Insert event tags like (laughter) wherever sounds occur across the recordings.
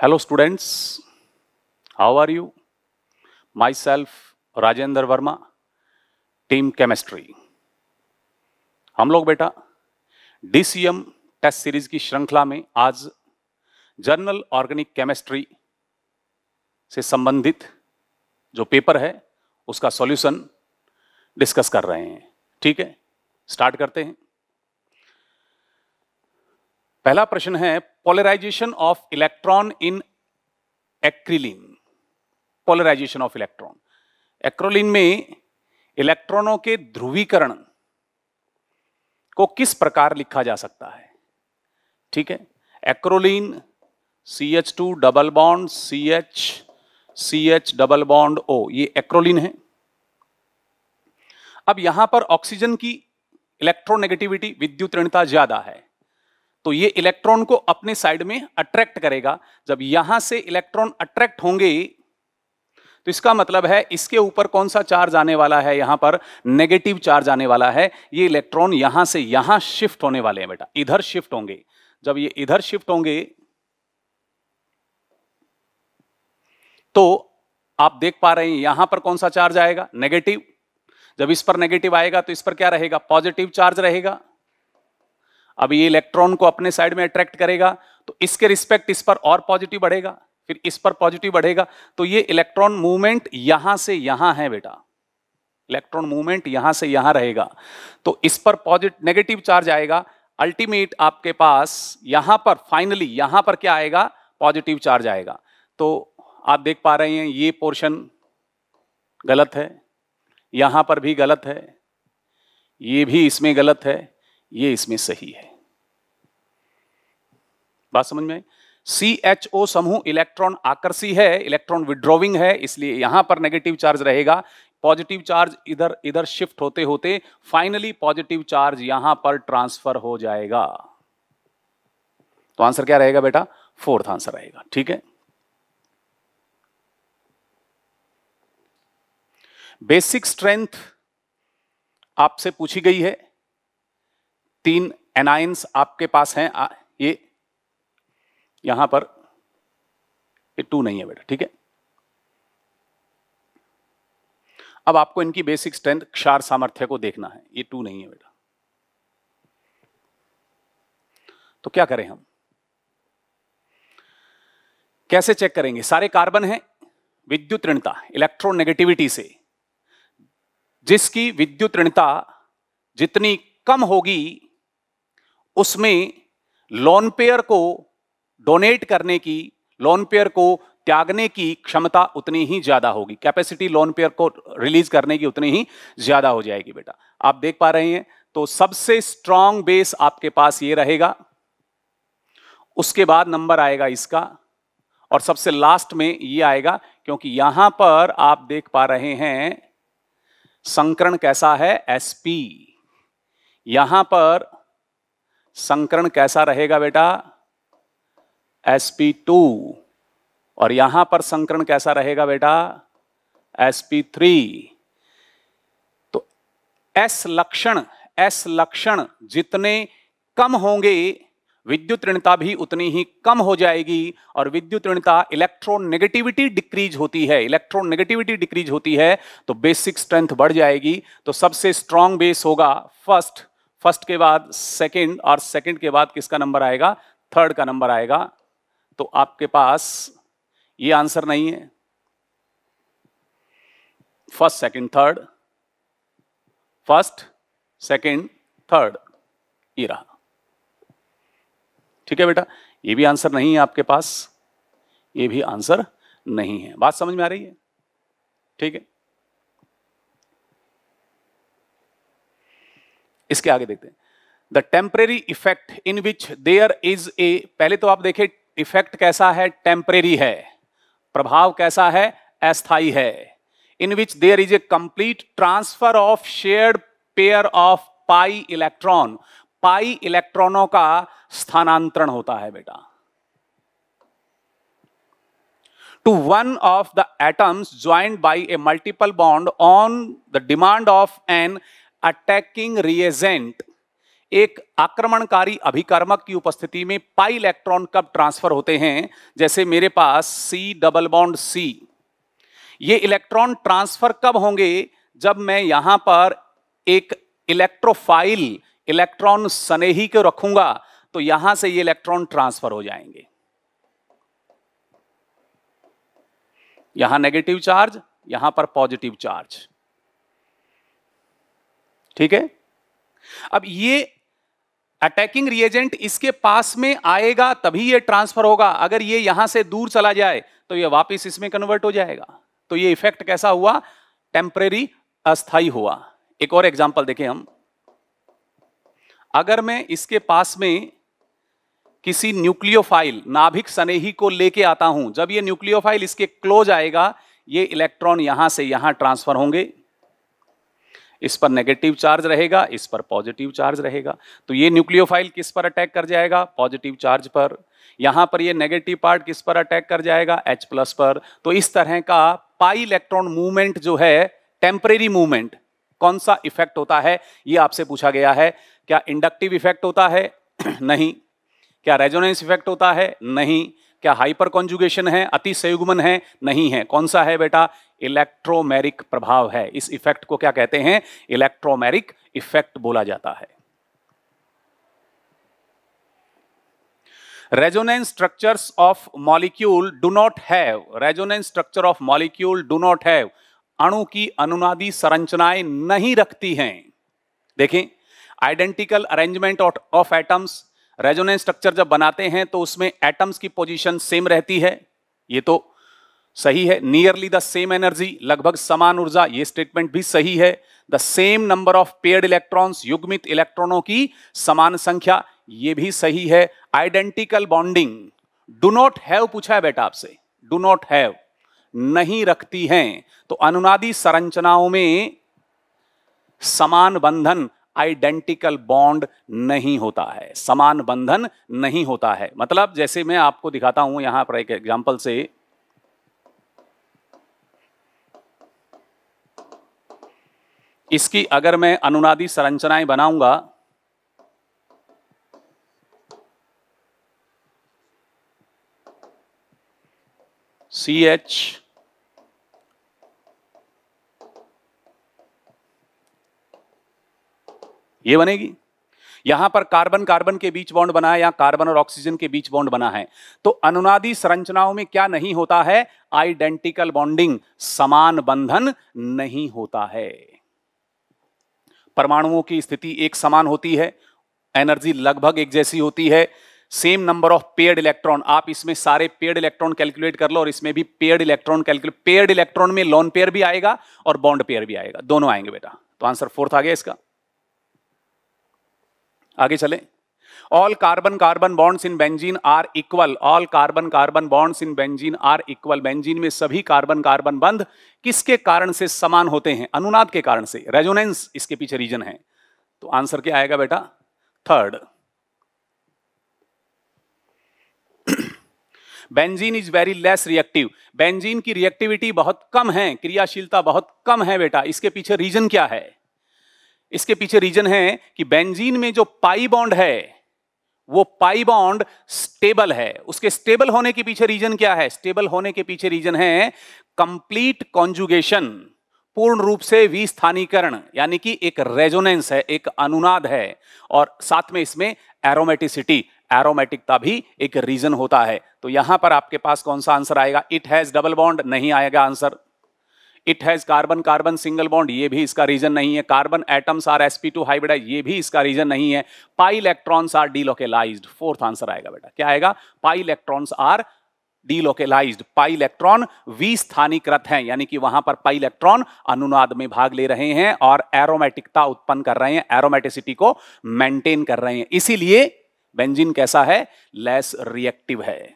Hello students, how are you? Myself Rajendra Verma, Team Chemistry. हम लोग बेटा DCM टेस्ट सीरीज की श्रृंखला में आज जर्नल ऑर्गेनिक केमिस्ट्री से संबंधित जो पेपर है उसका सॉल्यूशन डिस्कस कर रहे हैं ठीक है स्टार्ट करते हैं पहला प्रश्न है polarisation of electron in acrolein polarisation of electron acrolein में इलेक्ट्रॉनों के ध्रुवीकरण को किस प्रकार लिखा जा सकता है ठीक है acrolein C H two double bond C H C H double bond O ये एक्रोलिन है अब यहां पर ऑक्सीजन की इलेक्ट्रोनेगेटिविटी विद्युत ऋणता ज्यादा है तो ये इलेक्ट्रॉन को अपने साइड में अट्रैक्ट करेगा जब यहां से इलेक्ट्रॉन अट्रैक्ट होंगे तो इसका मतलब है इसके ऊपर कौन सा चार्ज आने वाला है यहां पर नेगेटिव चार्ज आने वाला है ये इलेक्ट्रॉन यहां से यहां शिफ्ट होने वाले हैं बेटा इधर शिफ्ट होंगे जब ये इधर शिफ्ट होंगे तो आप देख पा रहे हैं यहां पर कौन सा चार्ज आएगा नेगेटिव जब इस पर नेगेटिव आएगा तो इस पर क्या रहेगा पॉजिटिव चार्ज रहेगा अब ये इलेक्ट्रॉन को अपने साइड में अट्रैक्ट करेगा तो इसके रिस्पेक्ट इस पर और पॉजिटिव बढ़ेगा फिर इस पर पॉजिटिव बढ़ेगा तो ये इलेक्ट्रॉन मूवमेंट यहां से यहां है बेटा इलेक्ट्रॉन मूवमेंट यहां से यहां रहेगा तो इस पर पॉजिटिव नेगेटिव चार्ज आएगा अल्टीमेट आपके पास यहां पर फाइनली यहां पर क्या आएगा पॉजिटिव चार्ज आएगा तो आप देख पा रहे हैं ये पोर्शन गलत है यहां पर भी गलत है ये भी इसमें गलत है ये इसमें सही है बात समझ में सी एच ओ समूह इलेक्ट्रॉन आकर्षी है इलेक्ट्रॉन विड्रॉविंग है इसलिए यहां पर नेगेटिव चार्ज रहेगा पॉजिटिव चार्ज इधर इधर शिफ्ट होते होते फाइनली पॉजिटिव चार्ज यहां पर ट्रांसफर हो जाएगा तो आंसर क्या रहेगा बेटा फोर्थ आंसर रहेगा ठीक है बेसिक स्ट्रेंथ आपसे पूछी गई है तीन एनाइंस आपके पास हैं ये यहां पर ये टू नहीं है बेटा ठीक है अब आपको इनकी बेसिक स्ट्रेंथ क्षार सामर्थ्य को देखना है ये टू नहीं है बेटा तो क्या करें हम कैसे चेक करेंगे सारे कार्बन हैं विद्युत ऋणता इलेक्ट्रोनेगेटिविटी से जिसकी विद्युत ऋणता जितनी कम होगी उसमें लोन पेयर को डोनेट करने की लोन पेयर को त्यागने की क्षमता उतनी ही ज्यादा होगी कैपेसिटी लोन पेयर को रिलीज करने की उतनी ही ज्यादा हो जाएगी बेटा आप देख पा रहे हैं तो सबसे स्ट्रांग बेस आपके पास ये रहेगा उसके बाद नंबर आएगा इसका और सबसे लास्ट में ये आएगा क्योंकि यहां पर आप देख पा रहे हैं संकरण कैसा है एसपी यहां पर संकरण कैसा रहेगा बेटा sp2 और यहां पर संकरण कैसा रहेगा बेटा sp3 तो s लक्षण s लक्षण जितने कम होंगे विद्युत ऋणता भी उतनी ही कम हो जाएगी और विद्युत ऋणता इलेक्ट्रोनेगेटिविटी डिक्रीज होती है इलेक्ट्रोनेगेटिविटी डिक्रीज होती है तो बेसिक स्ट्रेंथ बढ़ जाएगी तो सबसे स्ट्रांग बेस होगा फर्स्ट फर्स्ट के बाद सेकंड और सेकंड के बाद किसका नंबर आएगा थर्ड का नंबर आएगा तो आपके पास ये आंसर नहीं है first second third first second third ये रहा ठीक है बेटा ये भी आंसर नहीं है आपके पास ये भी आंसर नहीं है बात समझ में आ रही है ठीक है इसके आगे देखते हैं the temporary effect in which there is a पहले तो आप देखें इफेक्ट कैसा है टेम्परेरी है प्रभाव कैसा है अस्थाई है in which there is a complete transfer of share pair of pi electron pi इलेक्ट्रॉनों का स्थानांतरण होता है बेटा to one of the atoms joint by a multiple bond on the demand of an attacking reagent एक आक्रमणकारी अभिकर्मक की उपस्थिति में पाई इलेक्ट्रॉन कब ट्रांसफर होते हैं जैसे मेरे पास सी डबल बॉन्ड सी ये इलेक्ट्रॉन ट्रांसफर कब होंगे जब मैं यहां पर एक इलेक्ट्रोफाइल इलेक्ट्रॉन सनेही को रखूंगा तो यहां से ये इलेक्ट्रॉन ट्रांसफर हो जाएंगे यहां नेगेटिव चार्ज यहां पर पॉजिटिव चार्ज ठीक है अब ये अटैकिंग रिएजेंट इसके पास में आएगा तभी ये ट्रांसफर होगा अगर ये यहां से दूर चला जाए तो ये वापस इसमें कन्वर्ट हो जाएगा तो ये इफेक्ट कैसा हुआ टेम्परेरी अस्थाई हुआ एक और एग्जांपल देखें हम अगर मैं इसके पास में किसी न्यूक्लियोफाइल नाभिक सनेही को लेके आता हूं जब ये न्यूक्लियोफाइल इसके क्लोज आएगा ये इलेक्ट्रॉन यहां से यहां ट्रांसफर होंगे इस पर नेगेटिव चार्ज रहेगा इस पर पॉजिटिव चार्ज रहेगा तो ये न्यूक्लियोफाइल किस पर अटैक कर जाएगा पॉजिटिव चार्ज पर यहाँ पर ये नेगेटिव पार्ट किस पर अटैक कर जाएगा एच प्लस पर तो इस तरह का पाई इलेक्ट्रॉन मूवमेंट जो है टेम्परेरी मूवमेंट कौन सा इफेक्ट होता है ये आपसे पूछा गया है क्या इंडक्टिव (clears throat) इफेक्ट होता है नहीं क्या रेजोनेंस इफेक्ट होता है नहीं क्या हाइपर कॉन्जुगेशन है अति संयुग्मन है नहीं है कौन सा है बेटा इलेक्ट्रोमेरिक प्रभाव है इस इफेक्ट को क्या कहते हैं इलेक्ट्रोमेरिक इफेक्ट बोला जाता है resonance structure of molecule do not have resonance structure of molecule do not have अणु की अनुनादी संरचनाएं नहीं रखती हैं देखें identical arrangement of atoms resonance structure जब बनाते हैं तो उसमें एटम्स की पोजीशन सेम रहती है ये तो सही है नियरली द सेम एनर्जी लगभग समान ऊर्जा ये स्टेटमेंट भी सही है the same number of paired electrons युग्मित इलेक्ट्रॉनों की समान संख्या ये भी सही है identical bonding do not have पूछा है बेटा आपसे डू नॉट हैव नहीं रखती हैं तो अनुनादी संरचनाओं में समान बंधन आइडेंटिकल बॉन्ड नहीं होता है समान बंधन नहीं होता है मतलब जैसे मैं आपको दिखाता हूं यहां पर एक एग्जांपल से इसकी अगर मैं अनुनादी संरचनाएं बनाऊंगा सी एच ये बनेगी यहां पर कार्बन कार्बन के बीच बॉन्ड बना है या कार्बन और ऑक्सीजन के बीच बॉन्ड बना है तो अनुनादी संरचनाओं में क्या नहीं होता है आइडेंटिकल बॉन्डिंग समान बंधन नहीं होता है परमाणुओं की स्थिति एक समान होती है एनर्जी लगभग एक जैसी होती है same number of paired electron आप इसमें सारे पेड इलेक्ट्रॉन कैलकुलेट कर लो और इसमें भी paired electron calculate paired electron में लॉन पेयर भी आएगा और बॉन्ड पेयर भी आएगा दोनों आएंगे बेटा तो आंसर फोर्थ आ गया इसका आगे चले all carbon carbon bonds in benzene are equal all carbon carbon bonds in benzene are equal benzene में सभी कार्बन कार्बन बंध किसके कारण से समान होते हैं अनुनाद के कारण से रेजोनेंस इसके पीछे रीजन है तो आंसर क्या आएगा बेटा third benzene is very less reactive benzene की रिएक्टिविटी बहुत कम है क्रियाशीलता बहुत कम है बेटा इसके पीछे रीजन क्या है इसके पीछे रीजन है कि बेंजीन में जो पाई बॉन्ड है वो पाई बॉन्ड स्टेबल है उसके स्टेबल होने के पीछे रीजन क्या है स्टेबल होने के पीछे रीजन है कंप्लीट कॉन्जुगेशन पूर्ण रूप से विस्थानीकरण यानी कि एक रेजोनेंस है एक अनुनाद है और साथ में इसमें एरोमेटिसिटी एरोमेटिकता भी एक रीजन होता है तो यहां पर आपके पास कौन सा आंसर आएगा इट हैज डबल बॉन्ड नहीं आएगा answer it has carbon carbon single bond ये भी इसका रीजन नहीं है carbon atoms are SP two hybridise ये भी इसका रीजन नहीं है pi electrons are delocalise fourth answer आएगा बेटा क्या आएगा pi electrons are delocalised pi electron स्थानीकृत है यानी कि वहां पर पाई इलेक्ट्रॉन अनुनाद में भाग ले रहे हैं और एरोमेटिकता उत्पन्न कर रहे हैं एरोमेटिसिटी को मेंटेन कर रहे हैं इसीलिए बेंजिन कैसा है लेस रिएक्टिव है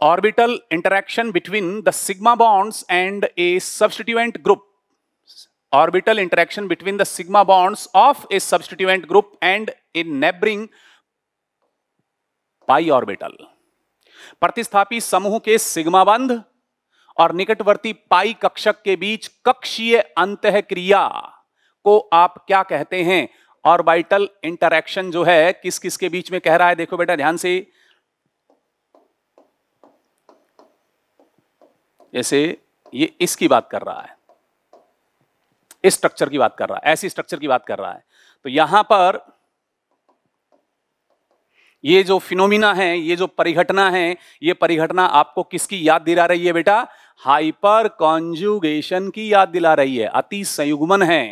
orbital interaction between the sigma bonds and a substituent group. Orbital interaction between the sigma bonds of a substituent group and a neighboring pi orbital. प्रतिस्थापी समूह के सिग्मा बंध और निकटवर्ती पाई कक्षक के बीच कक्षीय अंत क्रिया को आप क्या कहते हैं ऑर्बिटल इंटरेक्शन जो है किस किस के बीच में कह रहा है देखो बेटा ध्यान से जैसे ये इसकी बात कर रहा है इस स्ट्रक्चर की बात कर रहा है ऐसी स्ट्रक्चर की बात कर रहा है तो यहां पर ये जो फिनोमिना है ये जो परिघटना है ये परिघटना आपको किसकी याद दिला रही है बेटा हाइपर कॉन्जुगेशन की याद दिला रही है अति संयुग्मन है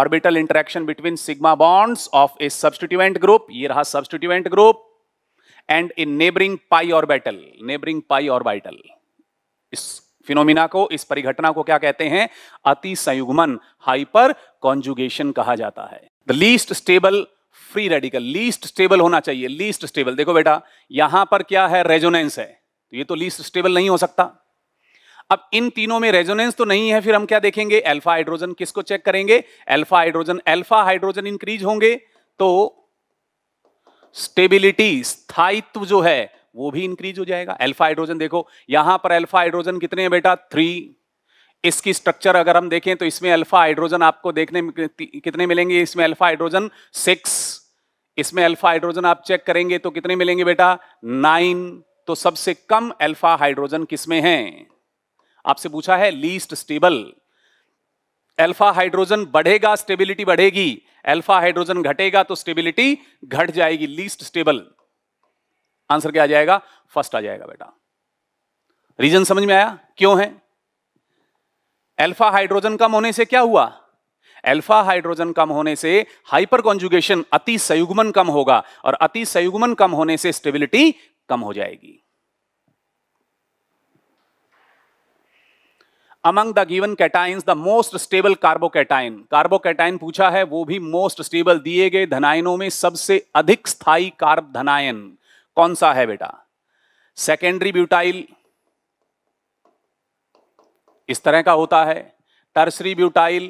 orbital interaction between sigma bonds of a substituent group ये रहा substituent group and a neighbouring pi orbital neighbouring pi orbital इस फिनोमिना को इस परिघटना को क्या कहते हैं अति संयुग्मन हाइपर कॉन्जुगेशन कहा जाता है the least stable free radical least stable होना चाहिए लीस्ट स्टेबल देखो बेटा यहां पर क्या है रेजोनेंस है तो ये तो लीस्ट स्टेबल नहीं हो सकता अब इन तीनों में रेजोनेंस तो नहीं है फिर हम क्या देखेंगे अल्फा हाइड्रोजन किसको चेक करेंगे alpha hydrogen alpha hydrogen increase होंगे तो स्टेबिलिटी स्थायित्व जो है वो भी इंक्रीज हो जाएगा एल्फा हाइड्रोजन देखो यहां पर एल्फा हाइड्रोजन कितने हैं बेटा थ्री इसकी स्ट्रक्चर अगर हम देखें तो इसमें अल्फा हाइड्रोजन आपको देखने कितने मिलेंगे इसमें अल्फा हाइड्रोजन सिक्स इसमें अल्फा हाइड्रोजन आप चेक करेंगे तो कितने मिलेंगे बेटा नाइन तो सबसे कम अल्फा हाइड्रोजन किसमें है आपसे पूछा है लीस्ट स्टेबल अल्फा हाइड्रोजन बढ़ेगा स्टेबिलिटी बढ़ेगी अल्फा हाइड्रोजन घटेगा तो स्टेबिलिटी घट जाएगी लीस्ट स्टेबल आंसर क्या आ जाएगा फर्स्ट आ जाएगा बेटा रीजन समझ में आया क्यों है अल्फा हाइड्रोजन कम होने से क्या हुआ अल्फा हाइड्रोजन कम होने से हाइपर कॉन्जुगेशन अति संयुग्मन कम होगा और अति संयुग्मन कम होने से स्टेबिलिटी कम हो जाएगी among the given cation the most stable carbocation carbocation पूछा है वो भी मोस्ट स्टेबल दिए गए धनायनों में सबसे अधिक स्थायी कार्ब धनायन कौन सा है बेटा सेकेंडरी ब्यूटाइल इस तरह का होता है टर्सरी ब्यूटाइल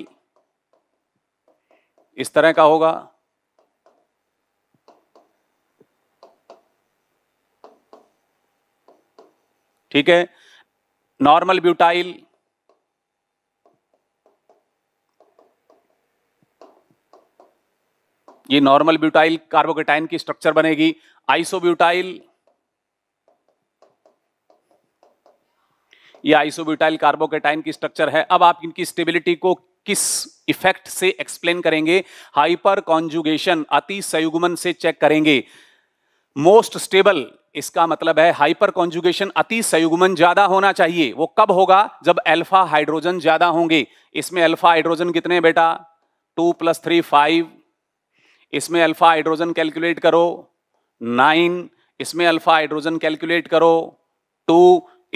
इस तरह का होगा ठीक है नॉर्मल ब्यूटाइल ये नॉर्मल ब्यूटाइल कार्बोकेटाइन की स्ट्रक्चर बनेगी आइसोब्यूटाइल ये आइसोब्यूटाइल कार्बोकेटाइन की स्ट्रक्चर है अब आप इनकी स्टेबिलिटी को किस इफेक्ट से एक्सप्लेन करेंगे हाइपर कॉन्जुगेशन अति सयुगमन से चेक करेंगे मोस्ट स्टेबल इसका मतलब है हाइपर कॉन्जुगेशन अति सयुगमन ज्यादा होना चाहिए वो कब होगा जब अल्फा हाइड्रोजन ज्यादा होंगे इसमें अल्फा हाइड्रोजन कितने बेटा टू प्लस थ्री फाइव इसमें अल्फा हाइड्रोजन कैलकुलेट करो नाइन इसमें अल्फा हाइड्रोजन कैलकुलेट करो टू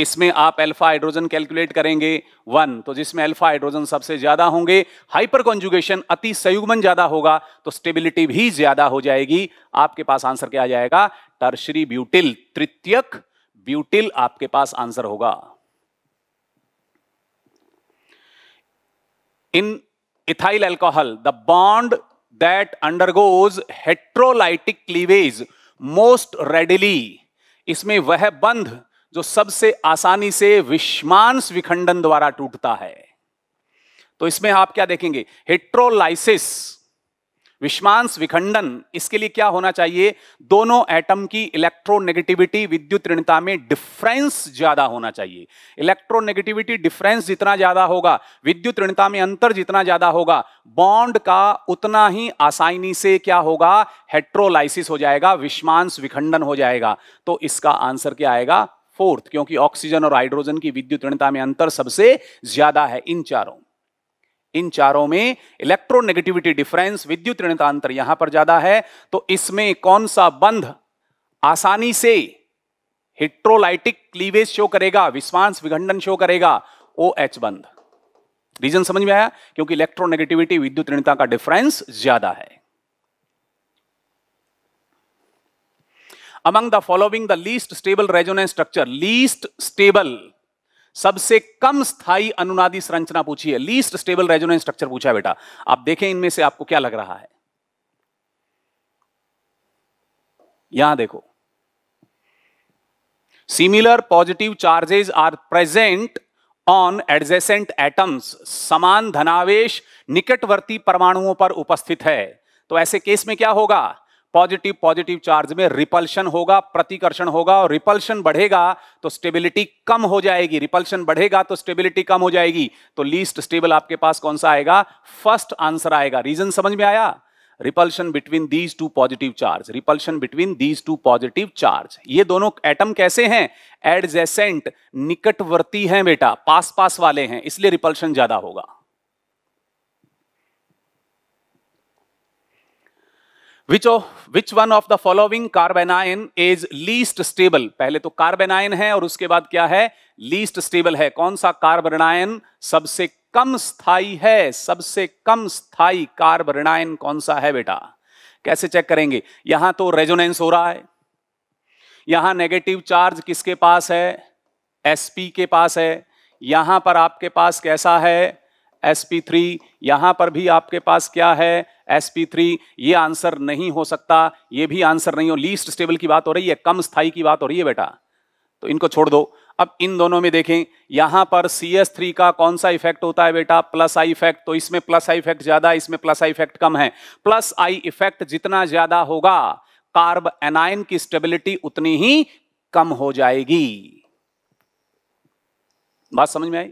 इसमें आप अल्फा हाइड्रोजन कैलकुलेट करेंगे वन तो जिसमें अल्फा हाइड्रोजन सबसे ज्यादा होंगे हाइपर कॉन्जुगेशन अति संयुग्मन ज्यादा होगा तो स्टेबिलिटी भी ज्यादा हो जाएगी आपके पास आंसर क्या आ जाएगा टर्शरी ब्यूटिल तृतीयक ब्यूटिल आपके पास आंसर होगा in ethyl alcohol the bond that undergoes heterolytic cleavage most readily इसमें वह बंध जो सबसे आसानी से विषमांस विखंडन द्वारा टूटता है तो इसमें आप क्या देखेंगे हेट्रोलाइसिस विषमांश विखंडन इसके लिए क्या होना चाहिए दोनों एटम की इलेक्ट्रोनेगेटिविटी विद्युत ऋणता में डिफरेंस ज्यादा होना चाहिए इलेक्ट्रोनेगेटिविटी डिफरेंस जितना ज्यादा होगा विद्युत ऋणता में अंतर जितना ज्यादा होगा बॉन्ड का उतना ही आसानी से क्या होगा हेट्रोलाइसिस हो जाएगा विषमांश विखंडन हो जाएगा तो इसका आंसर क्या आएगा फोर्थ क्योंकि ऑक्सीजन और हाइड्रोजन की विद्युत ऋणता में अंतर सबसे ज्यादा है इन चारों इन चारों में इलेक्ट्रोनेगेटिविटी डिफरेंस विद्युत अंतर यहां पर ज्यादा है तो इसमें कौन सा बंध आसानी से हिट्रोलाइटिक क्लीवेज शो करेगा विश्वास विघंडन शो करेगा ओ एच बंध रीजन समझ में आया क्योंकि इलेक्ट्रोनेगेटिविटी विद्युत ऋणता का डिफरेंस ज्यादा है among the following the least stable resonance structure least stable सबसे कम स्थायी अनुनादी संरचना पूछी है लीस्ट स्टेबल रेजोनेंस स्ट्रक्चर पूछा है बेटा आप देखें इनमें से आपको क्या लग रहा है यहां देखो similar positive charges are present on adjacent atoms समान धनावेश निकटवर्ती परमाणुओं पर उपस्थित है तो ऐसे केस में क्या होगा पॉजिटिव पॉजिटिव चार्ज में रिपल्शन होगा प्रतिकर्षण होगा और रिपल्शन बढ़ेगा तो स्टेबिलिटी कम हो जाएगी रिपल्शन बढ़ेगा तो स्टेबिलिटी कम हो जाएगी तो लीस्ट स्टेबल आपके पास कौन सा आएगा फर्स्ट आंसर आएगा रीजन समझ में आया repulsion between these two positive charge repulsion between these two positive charge ये दोनों एटम कैसे हैं एडजेसेंट निकटवर्ती हैं बेटा पास पास वाले हैं इसलिए रिपल्शन ज्यादा होगा which of which one of the following carbanion is least stable पहले तो कार्बेनाइन है और उसके बाद क्या है least stable है कौन सा कार्बनायन सबसे कम स्थाई है सबसे कम स्थाई कार्बनायन कौन सा है बेटा कैसे चेक करेंगे यहां तो रेजोनेंस हो रहा है यहां नेगेटिव चार्ज किसके पास है sp के पास है यहां पर आपके पास कैसा है sp3 यहां पर भी आपके पास क्या है sp3 ये आंसर नहीं हो सकता ये भी आंसर नहीं हो लीस्ट स्टेबल की बात हो रही है कम स्थाई की बात हो रही है बेटा तो इनको छोड़ दो अब इन दोनों में देखें यहां पर CS3 का कौन सा इफेक्ट होता है बेटा प्लस आई इफेक्ट तो इसमें प्लस आई इफेक्ट ज्यादा इसमें प्लस आई इफेक्ट कम है प्लस आई इफेक्ट जितना ज्यादा होगा कार्ब एनाइन की स्टेबिलिटी उतनी ही कम हो जाएगी बात समझ में आई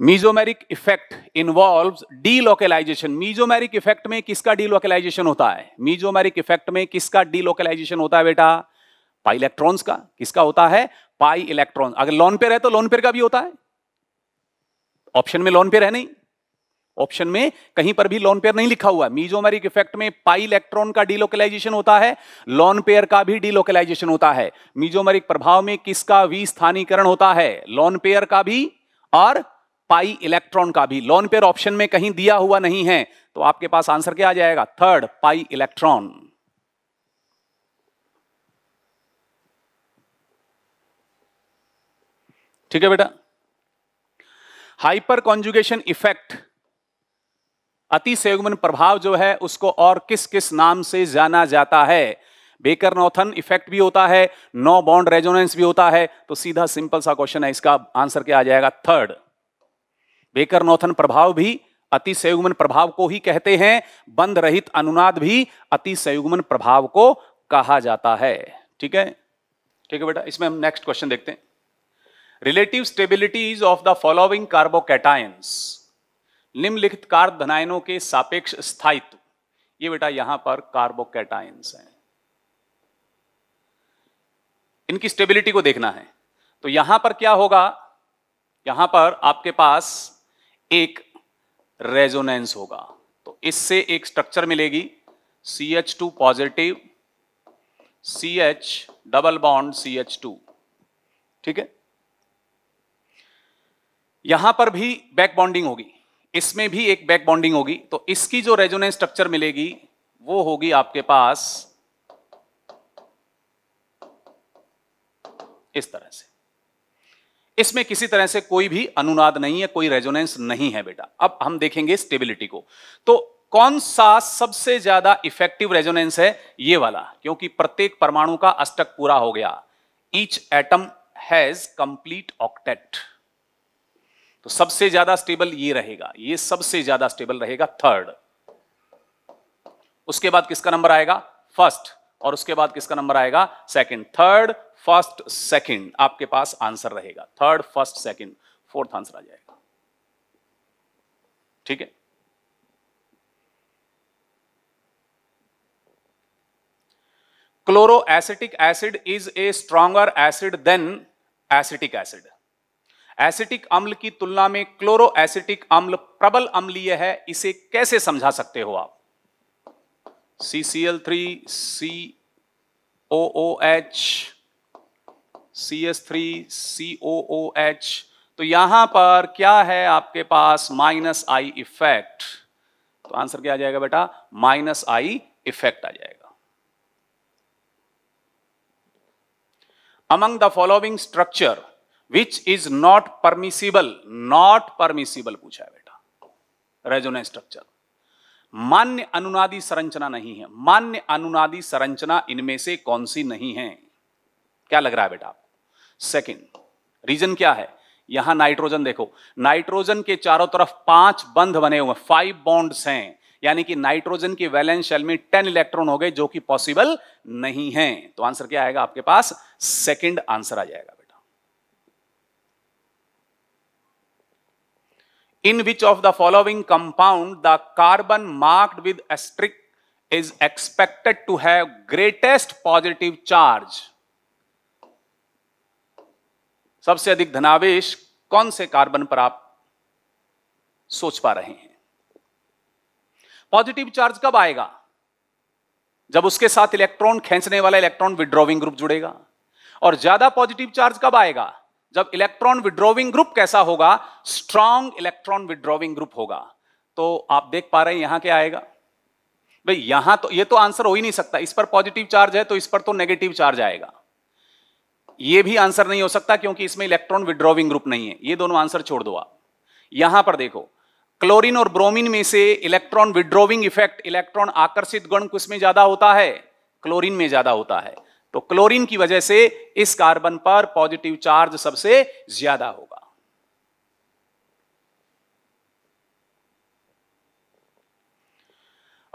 mesomeric effect involve delocalisation mesomeric effect में किसका डीलोकलाइजेशन होता है मीजोमेरिक इफेक्ट में किसका डीलोकलाइजेशन होता है बेटा पाई इलेक्ट्रॉन्स का किसका होता है पाई इलेक्ट्रॉन अगर लॉन पेयर है तो लॉन पेयर का भी होता है ऑप्शन में लॉन पेयर है नहीं ऑप्शन में कहीं पर भी लॉन पेयर नहीं लिखा हुआ है मीजोमेरिक इफेक्ट में पाई इलेक्ट्रॉन का डीलोकलाइजेशन होता है लॉन पेयर का भी डीलोकलाइजेशन होता है मीजोमेरिक प्रभाव में किसका विस्थानीकरण होता है लॉन पेयर का भी और पाई इलेक्ट्रॉन का भी लॉन पेयर ऑप्शन में कहीं दिया हुआ नहीं है तो आपके पास आंसर क्या आ जाएगा थर्ड पाई इलेक्ट्रॉन ठीक है बेटा हाइपर कॉन्जुगेशन इफेक्ट अति सेगमन प्रभाव जो है उसको और किस किस नाम से जाना जाता है बेकर नोथन इफेक्ट भी होता है नो बॉन्ड रेजोनेंस भी होता है तो सीधा सिंपल सा क्वेश्चन है इसका आंसर क्या आ जाएगा थर्ड बेकर नौथन प्रभाव भी अति संयुग्मन प्रभाव को ही कहते हैं बंद रहित अनुनाद भी अति संयुग्मन प्रभाव को कहा जाता है ठीक है ठीक है बेटा इसमें हम नेक्स्ट क्वेश्चन देखते हैं relative stability is of the following carbocations निम्नलिखित कार्ब धनायनों के सापेक्ष स्थायित्व ये बेटा यहां पर कार्बोकैटायंस है इनकी स्टेबिलिटी को देखना है तो यहां पर क्या होगा यहां पर आपके पास एक रेजोनेंस होगा तो इससे एक स्ट्रक्चर मिलेगी C H two positive C H double bond C H two ठीक है यहां पर भी बैक बॉन्डिंग होगी इसमें भी एक बैक बॉन्डिंग होगी तो इसकी जो रेजोनेंस स्ट्रक्चर मिलेगी वो होगी आपके पास इस तरह से इसमें किसी तरह से कोई भी अनुनाद नहीं है कोई रेजोनेंस नहीं है बेटा अब हम देखेंगे स्टेबिलिटी को तो कौन सा सबसे ज्यादा इफेक्टिव रेजोनेंस है ये वाला क्योंकि प्रत्येक परमाणु का अष्टक पूरा हो गया each atom has complete octet तो सबसे ज्यादा स्टेबल ये रहेगा ये सबसे ज्यादा स्टेबल रहेगा थर्ड उसके बाद किसका नंबर आएगा फर्स्ट और उसके बाद किसका नंबर आएगा सेकंड थर्ड फर्स्ट सेकंड आपके पास आंसर रहेगा third first second fourth answer आ जाएगा ठीक है chloroacetic acid is a stronger acid than acetic acid acetic अम्ल की तुलना में क्लोरोएसिटिक अम्ल प्रबल अम्लीय है इसे कैसे समझा सकते हो आप C three CCl3 H C S three C O O H तो यहां पर क्या है आपके पास माइनस आई इफेक्ट तो आंसर क्या आ जाएगा बेटा माइनस आई इफेक्ट आ जाएगा among the following structure which is not permissible not permissible पूछा है बेटा रेजोने स्ट्रक्चर मान्य अनुनादी संरचना नहीं है मान्य अनुनादी संरचना इनमें से कौन सी नहीं है क्या लग रहा है बेटा सेकंड रीजन क्या है यहां नाइट्रोजन देखो नाइट्रोजन के चारों तरफ पांच बंध बने हुए फाइव बॉन्ड्स हैं यानी कि नाइट्रोजन की वैलेंस शेल में टेन इलेक्ट्रॉन हो गए जो कि पॉसिबल नहीं है तो आंसर क्या आएगा आपके पास सेकंड आंसर आ जाएगा बेटा in which of the following compound the carbon marked with asterisk is expected to have greatest positive charge सबसे अधिक धनावेश कौन से कार्बन पर आप सोच पा रहे हैं पॉजिटिव चार्ज कब आएगा जब उसके साथ इलेक्ट्रॉन खींचने वाला इलेक्ट्रॉन विड्रॉविंग ग्रुप जुड़ेगा और ज्यादा पॉजिटिव चार्ज कब आएगा जब इलेक्ट्रॉन विड्रॉविंग ग्रुप कैसा होगा स्ट्रांग इलेक्ट्रॉन विड्रॉविंग ग्रुप होगा तो आप देख पा रहे हैं यहां क्या आएगा भाई यहां तो ये तो आंसर हो ही नहीं सकता इस पर पॉजिटिव चार्ज है तो इस पर तो नेगेटिव चार्ज आएगा ये भी आंसर नहीं हो सकता क्योंकि इसमें इलेक्ट्रॉन विड्रॉविंग ग्रुप नहीं है ये दोनों आंसर छोड़ दो आप यहां पर देखो क्लोरीन और ब्रोमीन में से इलेक्ट्रॉन विड्रॉविंग इफेक्ट इलेक्ट्रॉन आकर्षित गुण में ज्यादा होता है क्लोरीन में ज्यादा होता है तो क्लोरीन की वजह से इस कार्बन पर पॉजिटिव चार्ज सबसे ज्यादा होगा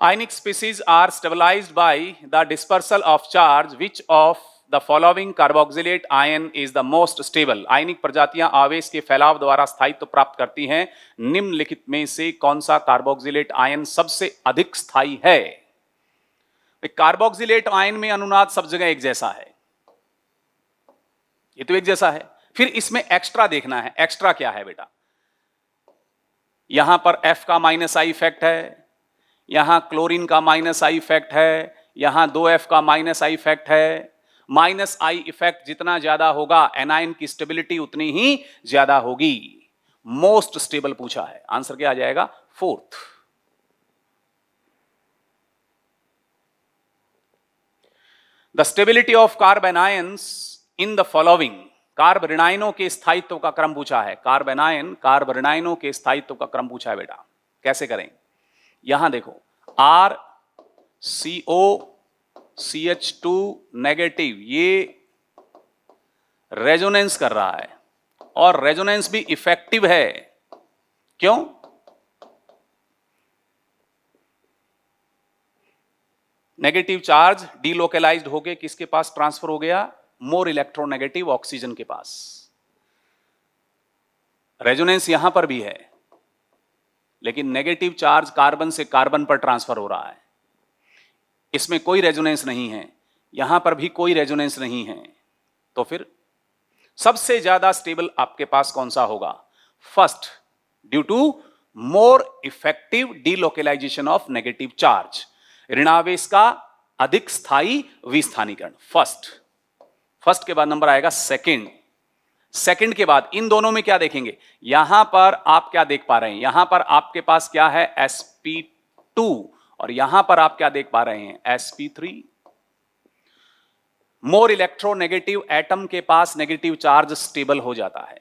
ionic species are stabilised by the dispersal of charge which of the following carboxylate ion is the most stable आयनिक प्रजातियां आवेश के फैलाव द्वारा स्थायित्व तो प्राप्त करती हैं निम्नलिखित में से कौन सा कार्बोक्सिलेट आयन सबसे अधिक स्थायी है कार्बोक्सिलेट आयन में अनुनाद सब जगह एक जैसा है ये तो एक जैसा है फिर इसमें एक्स्ट्रा देखना है एक्स्ट्रा क्या है बेटा यहां पर एफ का माइनस आई इफेक्ट है यहां क्लोरीन का माइनस आई इफेक्ट है यहां दो एफ का माइनस आई इफेक्ट है माइनस आई इफेक्ट जितना ज्यादा होगा एनआईन की स्टेबिलिटी उतनी ही ज्यादा होगी मोस्ट स्टेबल पूछा है आंसर क्या आ जाएगा fourth the stability of carbanions in the following कार्ब कार्बरिनाइनों के स्थायित्व का क्रम पूछा है कार्बेनायन कार्बरिनाइनों के स्थायित्व का क्रम पूछा है बेटा कैसे करें यहां देखो R C O C H two negative ये रेजोनेंस कर रहा है और रेजोनेंस भी इफेक्टिव है क्यों नेगेटिव चार्ज डीलोकलाइज्ड होके किसके पास ट्रांसफर हो गया मोर इलेक्ट्रोनेगेटिव ऑक्सीजन के पास रेजोनेंस यहां पर भी है लेकिन नेगेटिव चार्ज कार्बन से कार्बन पर ट्रांसफर हो रहा है इसमें कोई रेजोनेंस नहीं है यहां पर भी कोई रेजोनेंस नहीं है तो फिर सबसे ज्यादा स्टेबल आपके पास कौन सा होगा first due to more effective delocalisation of negative charge ऋणावेश का अधिक स्थायी विस्थानीकरण फर्स्ट फर्स्ट के बाद नंबर आएगा सेकेंड सेकेंड के बाद इन दोनों में क्या देखेंगे यहां पर आप क्या देख पा रहे हैं यहां पर आपके पास क्या है टू और यहां पर आप क्या देख पा रहे हैं sp3 मोर इलेक्ट्रोनेगेटिव एटम के पास नेगेटिव चार्ज स्टेबल हो जाता है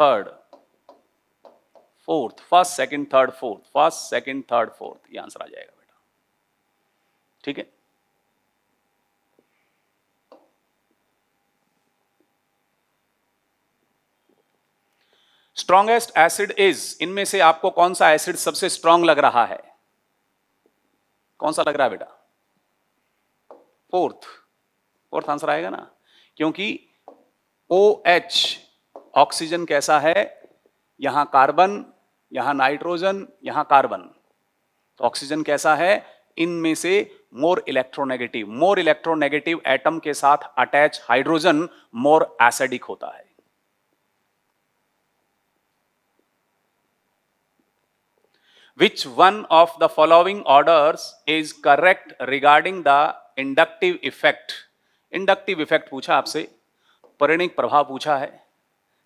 third fourth first second third fourth first second third fourth ये आंसर आ जाएगा बेटा ठीक है स्ट्रॉन्गेस्ट एसिड इज इनमें से आपको कौन सा एसिड सबसे स्ट्रांग लग रहा है कौन सा लग रहा है बेटा फोर्थ फोर्थ आंसर आएगा ना क्योंकि ओ एच ऑक्सीजन कैसा है यहां कार्बन यहां नाइट्रोजन यहां कार्बन तो ऑक्सीजन कैसा है इनमें से more electronegative more electronegative atom के साथ अटैच हाइड्रोजन मोर एसिडिक होता है which one of the following orders is correct regarding the inductive effect inductive effect पूछा आपसे परिणिक प्रभाव पूछा है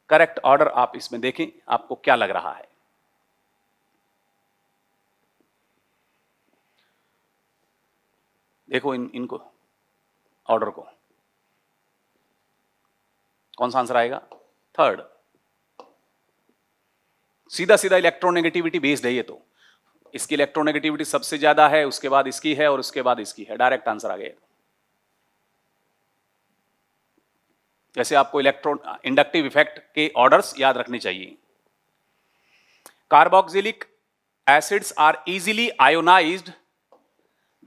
करेक्ट ऑर्डर आप इसमें देखें आपको क्या लग रहा है देखो इन इनको ऑर्डर को कौन सा आंसर आएगा थर्ड सीधा सीधा इलेक्ट्रोनेगेटिविटी बेस्ड है ये तो इसकी इलेक्ट्रोनेगेटिविटी सबसे ज्यादा है उसके बाद इसकी है और उसके बाद इसकी है डायरेक्ट आंसर आ गया जैसे आपको इलेक्ट्रॉन इंडक्टिव इफेक्ट के ऑर्डर्स याद रखने चाहिए carboxylic acids are easily ionised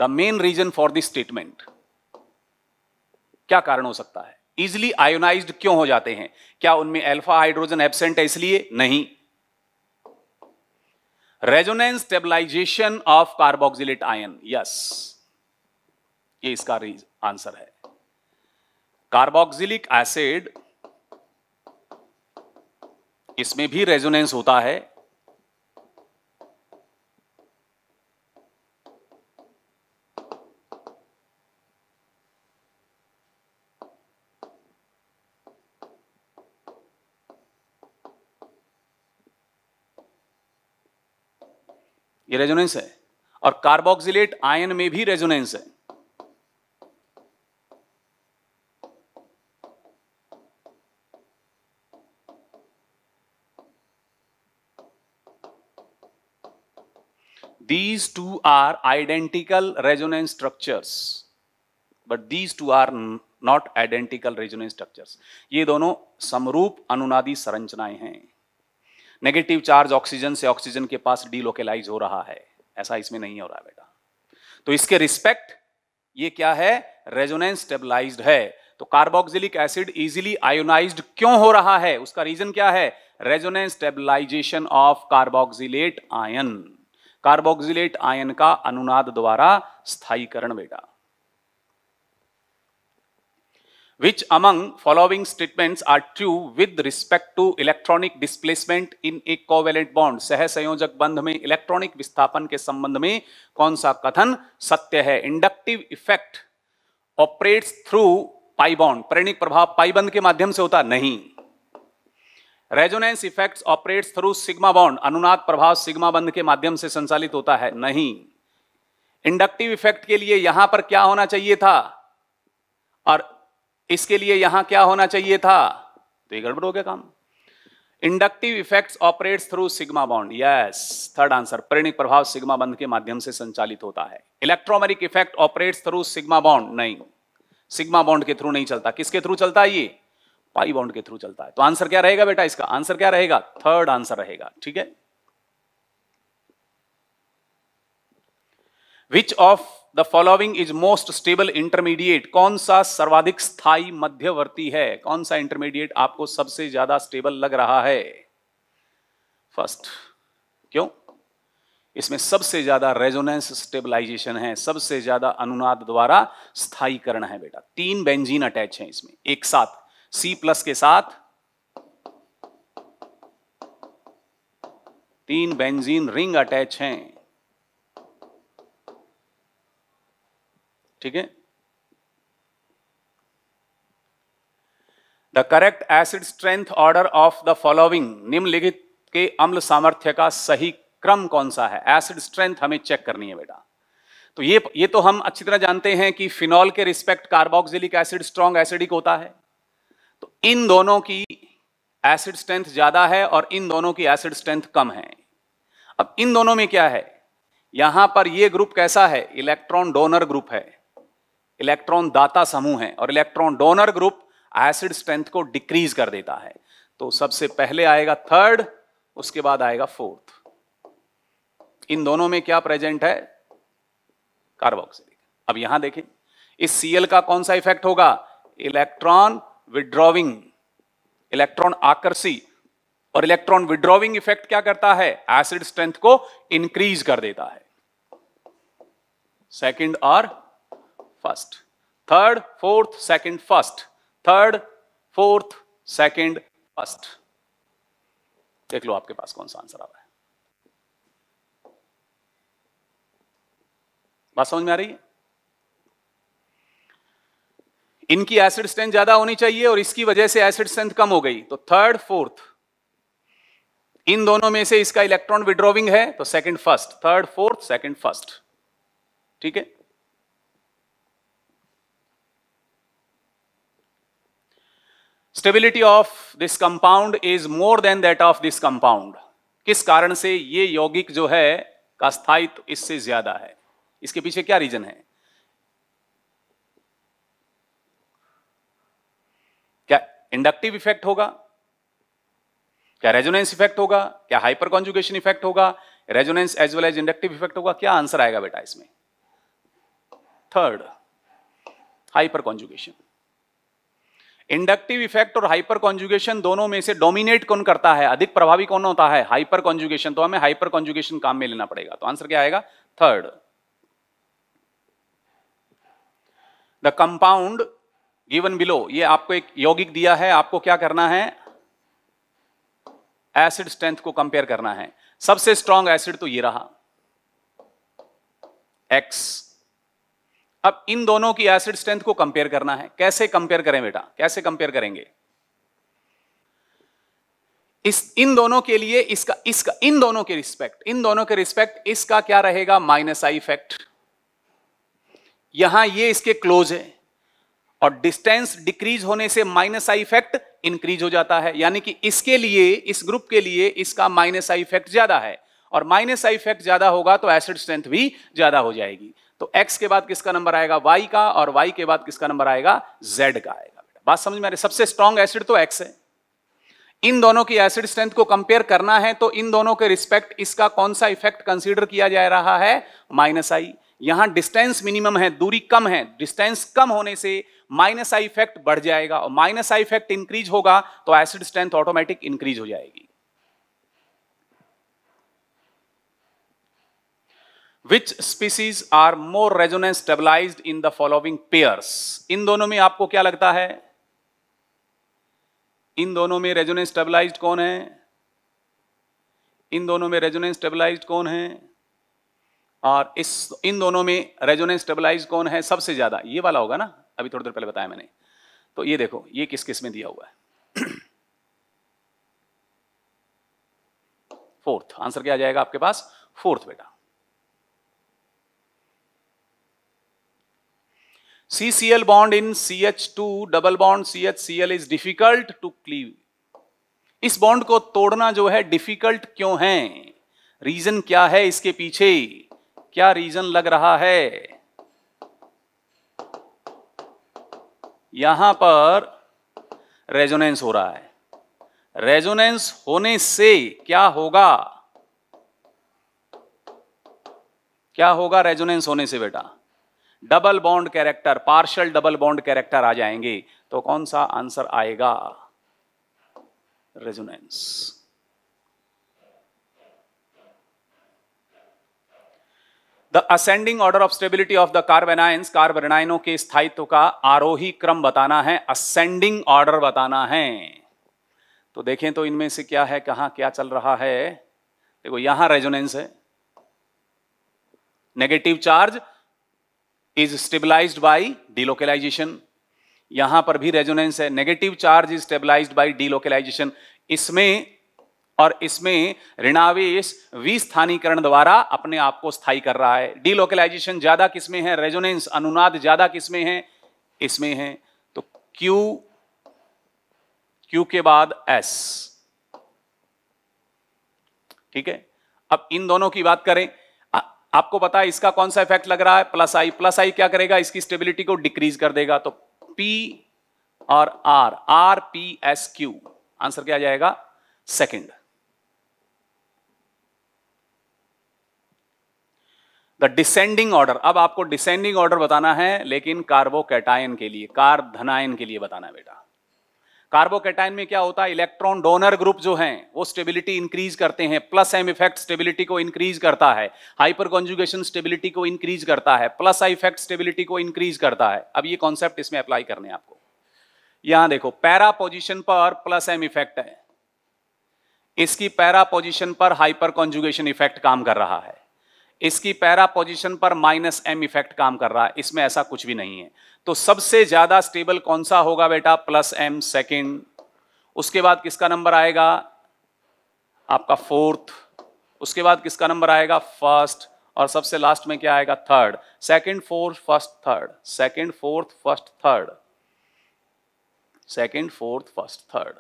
the main reason for this statement क्या कारण हो सकता है इजिली आयोनाइज्ड क्यों हो जाते हैं क्या उनमें अल्फा हाइड्रोजन एबसेंट है इसलिए नहीं resonance stabilisation of carboxylate ion yes ये इसका आंसर है कार्बोक्सिलिक एसिड इसमें भी रेजोनेंस होता है ये रेजोनेंस है और कार्बोक्सिलेट आयन में भी रेजोनेंस है these two are identical resonance structures but these two are not identical resonance structures ये दोनों समरूप अनुनादी संरचनाएं हैं नेगेटिव चार्ज ऑक्सीजन से ऑक्सीजन के पास डीलोकेलाइज हो रहा है ऐसा इसमें नहीं हो रहा बेटा तो इसके रिस्पेक्ट ये क्या है रेजोनेंस स्टेबलाइज्ड है तो कार्बोक्सिलिक एसिड इजिली आयोनाइज्ड क्यों हो रहा है उसका रीजन क्या है resonance stabilisation of carboxylate ion carboxylate ion का अनुनाद द्वारा स्थायीकरण बेटा which among following statements are true with respect to electronic displacement in a covalent bond सहसंयोजक बंध में इलेक्ट्रॉनिक विस्थापन के संबंध में कौन सा कथन सत्य है inductive effect operates through pi bond प्रेरणिक प्रभाव पाई बंध के माध्यम से होता नहीं resonance effects operates through sigma bond अनुनाद प्रभाव सिग्मा बंध के माध्यम से संचालित होता है नहीं इंडक्टिव इफेक्ट के लिए यहां पर क्या होना चाहिए था और इसके लिए यहां क्या होना चाहिए था तो ये गड़बड़ हो गया काम inductive effect operate through sigma bond yes third answer परिणिक प्रभाव सिग्मा बंध के माध्यम से संचालित होता है electromeric effect operate through sigma bond नहीं सिग्मा बॉन्ड के थ्रू नहीं चलता किसके थ्रू चलता है ये पाई बॉन्ड के थ्रू चलता है तो आंसर क्या रहेगा बेटा इसका आंसर क्या रहेगा थर्ड आंसर रहेगा ठीक है which of the following is most stable intermediate कौन सा सर्वाधिक स्थायी मध्यवर्ती है कौन सा इंटरमीडिएट आपको सबसे ज्यादा स्टेबल लग रहा है फर्स्ट क्यों इसमें सबसे ज्यादा रेजोनेंस स्टेबलाइजेशन है सबसे ज्यादा अनुनाद द्वारा स्थायीकरण है बेटा तीन बेंजीन अटैच है इसमें एक साथ सी प्लस के साथ तीन बेंजीन रिंग अटैच हैं ठीक है the correct acid strength order of the following निम्नलिखित के अम्ल सामर्थ्य का सही क्रम कौन सा है एसिड स्ट्रेंथ हमें चेक करनी है बेटा तो ये ये तो हम अच्छी तरह जानते हैं कि फिनॉल के respect carboxylic acid strong acidic होता है तो इन दोनों की एसिड स्ट्रेंथ ज्यादा है और इन दोनों की एसिड स्ट्रेंथ कम है अब इन दोनों में क्या है यहां पर यह ग्रुप कैसा है इलेक्ट्रॉन डोनर ग्रुप है इलेक्ट्रॉन दाता समूह है और electron donor group acid strength को डिक्रीज कर देता है तो सबसे पहले आएगा थर्ड उसके बाद आएगा फोर्थ इन दोनों में क्या प्रेजेंट है कार्बोक्सिलिक अब यहां देखें इस सीएल का कौन सा इफेक्ट होगा इलेक्ट्रॉन विड्रॉविंग इलेक्ट्रॉन आकर्षी और इलेक्ट्रॉन विड्रॉविंग इफेक्ट क्या करता है एसिड स्ट्रेंथ को इंक्रीज कर देता है सेकंड और first third fourth second first third fourth second first देख लो आपके पास कौन सा आंसर आ रहा है बात समझ में आ रही है इनकी एसिड स्ट्रेंथ ज्यादा होनी चाहिए और इसकी वजह से एसिड स्ट्रेंथ कम हो गई तो थर्ड फोर्थ इन दोनों में से इसका इलेक्ट्रॉन विड्रॉविंग है तो second first third fourth second first ठीक है stability of this compound is more than that of this compound किस कारण से ये यौगिक जो है का स्थायित्व इससे ज्यादा है इसके पीछे क्या रीजन है क्या इंडक्टिव इफेक्ट होगा क्या रेजोनेंस इफेक्ट होगा क्या हाइपर कॉन्जुकेशन इफेक्ट होगा resonance as well as inductive effect होगा क्या आंसर आएगा बेटा इसमें third hyperconjugation inductive effect और हाइपर कॉन्जुगेशन दोनों में से डोमिनेट कौन करता है अधिक प्रभावी कौन होता है हाइपर कॉन्जुगेशन तो हमें हाइपर कॉन्जुगेशन काम में लेना पड़ेगा तो आंसर क्या आएगा third the compound given below ये आपको एक यौगिक दिया है आपको क्या करना है एसिड स्ट्रेंथ को कंपेयर करना है सबसे स्ट्रांग एसिड तो ये रहा एक्स अब इन दोनों की एसिड स्ट्रेंथ को कंपेयर करना है कैसे कंपेयर करें बेटा कैसे कंपेयर करेंगे इस इन दोनों के लिए इसका इसका इन दोनों के रिस्पेक्ट इन दोनों के रिस्पेक्ट इसका क्या रहेगा माइनस आई इफेक्ट यहां ये इसके क्लोज है और डिस्टेंस डिक्रीज होने से माइनस आई इफेक्ट इंक्रीज हो जाता है यानी कि इसके लिए इस ग्रुप के लिए इसका माइनस आई इफेक्ट ज्यादा है और माइनस आई इफेक्ट ज्यादा होगा तो एसिड स्ट्रेंथ भी ज्यादा हो जाएगी तो x के बाद किसका नंबर आएगा y का और y के बाद किसका नंबर आएगा z का आएगा बात समझ में आ रही सबसे स्ट्रॉन्ग एसिड तो x है इन दोनों की एसिड स्ट्रेंथ को कंपेयर करना है तो इन दोनों के रिस्पेक्ट इसका कौन सा इफेक्ट कंसीडर किया जा रहा है माइनस आई यहां डिस्टेंस मिनिमम है दूरी कम है डिस्टेंस कम होने से माइनस आई इफेक्ट बढ़ जाएगा और माइनस आई इफेक्ट इंक्रीज होगा तो एसिड स्ट्रेंथ ऑटोमेटिक इंक्रीज हो जाएगी which species are more resonance stabilize in the following pairs इन दोनों में आपको क्या लगता है इन दोनों में रेजोनेंस स्टेबलाइज कौन है इन दोनों में रेजोनेंस स्टेबलाइज कौन है और इस इन दोनों में रेजोनेंस स्टेबलाइज कौन है सबसे ज्यादा ये वाला होगा ना अभी थोड़ी देर पहले बताया मैंने तो ये देखो ये किस किस में दिया हुआ है फोर्थ (clears throat) आंसर क्या आ जाएगा आपके पास फोर्थ बेटा CCl bond in CH2 double bond CHCl is difficult to cleave. इस बॉन्ड को तोड़ना जो है डिफिकल्ट क्यों है रीजन क्या है इसके पीछे क्या रीजन लग रहा है यहां पर रेजोनेंस हो रहा है रेजोनेंस होने से क्या होगा क्या होगा रेजोनेंस होने से बेटा double bond character partial double bond character आ जाएंगे तो कौन सा आंसर आएगा resonance the ascending order of stability of the carbanions कार्बेनाइनों के स्थायित्व का आरोही क्रम बताना है असेंडिंग ऑर्डर बताना है तो देखें तो इनमें से क्या है कहां क्या चल रहा है देखो यहां रेजोनेंस है negative charge is stabilized by delocalization यहां पर भी रेजोनेंस है negative charge is stabilized by delocalization इसमें और इसमें ऋणावेश विस्थानीकरण द्वारा अपने आप को स्थायी कर रहा है डीलोकलाइजेशन ज्यादा किसमें है रेजोनेंस अनुनाद ज्यादा किसमें है इसमें है तो क्यू क्यू के बाद एस ठीक है अब इन दोनों की बात करें आपको पता है इसका कौन सा इफेक्ट लग रहा है प्लस आई प्लस आई क्या करेगा इसकी स्टेबिलिटी को डिक्रीज कर देगा तो पी और R R P S Q answer क्या जाएगा सेकेंड द डिसेंडिंग ऑर्डर अब आपको डिसेंडिंग ऑर्डर बताना है लेकिन कार्बोकैटायन के लिए कार्ब के लिए बताना है बेटा कार्बोकेटाइन में क्या होता है इलेक्ट्रॉन डोनर ग्रुप जो हैं वो स्टेबिलिटी इंक्रीज करते हैं प्लस एम इफेक्ट स्टेबिलिटी को इंक्रीज करता है हाइपर कॉन्जुगेशन स्टेबिलिटी को इंक्रीज करता है प्लस आई इफेक्ट स्टेबिलिटी को इंक्रीज करता है अब ये कॉन्सेप्ट इसमें अप्लाई करने आपको यहां देखो पैरा पोजिशन पर प्लस एम इफेक्ट है इसकी पैरा पोजिशन पर हाइपर कॉन्जुगेशन इफेक्ट काम कर रहा है इसकी पैरा पोजिशन पर माइनस एम इफेक्ट काम कर रहा है इसमें ऐसा कुछ भी नहीं है तो सबसे ज़्यादा स्टेबल कौन सा होगा बेटा प्लस एम सेकेंड उसके बाद किसका नंबर आएगा आपका फोर्थ उसके बाद किसका नंबर आएगा फर्स्ट और सबसे लास्ट में क्या आएगा third second fourth first third second fourth first third second fourth first third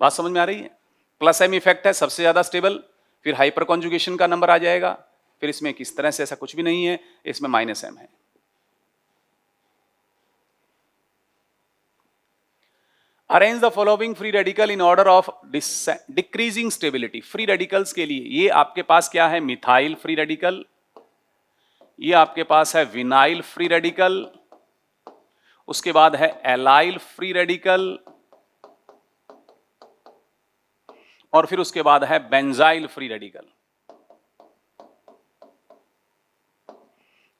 बात समझ में आ रही है प्लस एम इफेक्ट है सबसे ज्यादा स्टेबल फिर हाइपर कॉन्जुगेशन का नंबर आ जाएगा फिर इसमें किस तरह से ऐसा कुछ भी नहीं है इसमें माइनस एम है arrange the following free radical in order of decreasing stability free radicals के लिए ये आपके पास क्या है मिथाइल फ्री रेडिकल ये आपके पास है विनाइल फ्री रेडिकल उसके बाद है एलाइल फ्री रेडिकल और फिर उसके बाद है बेंजाइल फ्री रेडिकल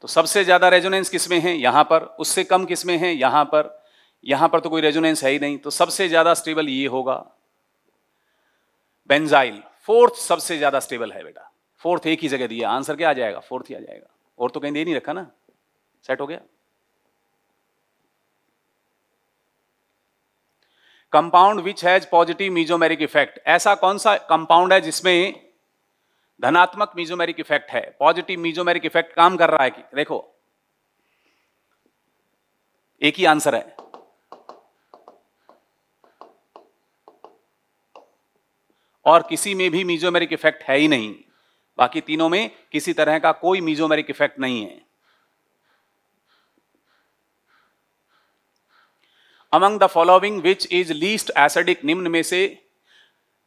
तो सबसे ज्यादा रेजोनेंस किसमें है यहां पर उससे कम किसमें है यहां पर यहां पर तो कोई रेजोनेंस है ही नहीं तो सबसे ज्यादा स्टेबल ये होगा बेंजाइल फोर्थ सबसे ज्यादा स्टेबल है बेटा फोर्थ एक ही जगह दिया आंसर क्या आ जाएगा फोर्थ ही आ जाएगा और तो कहीं दे नहीं रखा ना सेट हो गया compound which has positive mesomeric effect ऐसा कौन सा कंपाउंड है जिसमें धनात्मक मीजोमेरिक इफेक्ट है पॉजिटिव मीजोमेरिक इफेक्ट काम कर रहा है कि देखो एक ही आंसर है और किसी में भी मीजोमेरिक इफेक्ट है ही नहीं बाकी तीनों में किसी तरह का कोई मीजोमेरिक इफेक्ट नहीं है among the following which is least acidic निम्न में से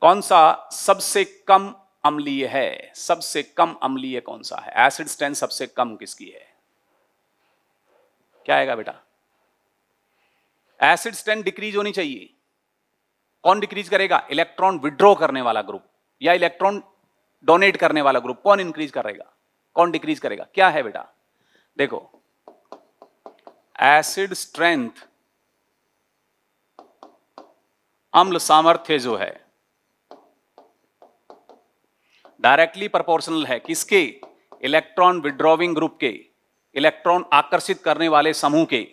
कौन सा सबसे कम अम्लीय है सबसे कम अम्लीय कौन सा है एसिड स्ट्रेंथ सबसे कम किसकी है क्या आएगा बेटा एसिड स्ट्रेंथ डिक्रीज होनी चाहिए कौन डिक्रीज करेगा इलेक्ट्रॉन विड्रॉ करने वाला ग्रुप या इलेक्ट्रॉन डोनेट करने वाला ग्रुप कौन इंक्रीज करेगा कौन डिक्रीज करेगा क्या है बेटा देखो एसिड स्ट्रेंथ अम्ल सामर्थ्य जो है डायरेक्टली प्रोपोर्शनल है किसके इलेक्ट्रॉन विड्रॉविंग ग्रुप के इलेक्ट्रॉन आकर्षित करने वाले समूह के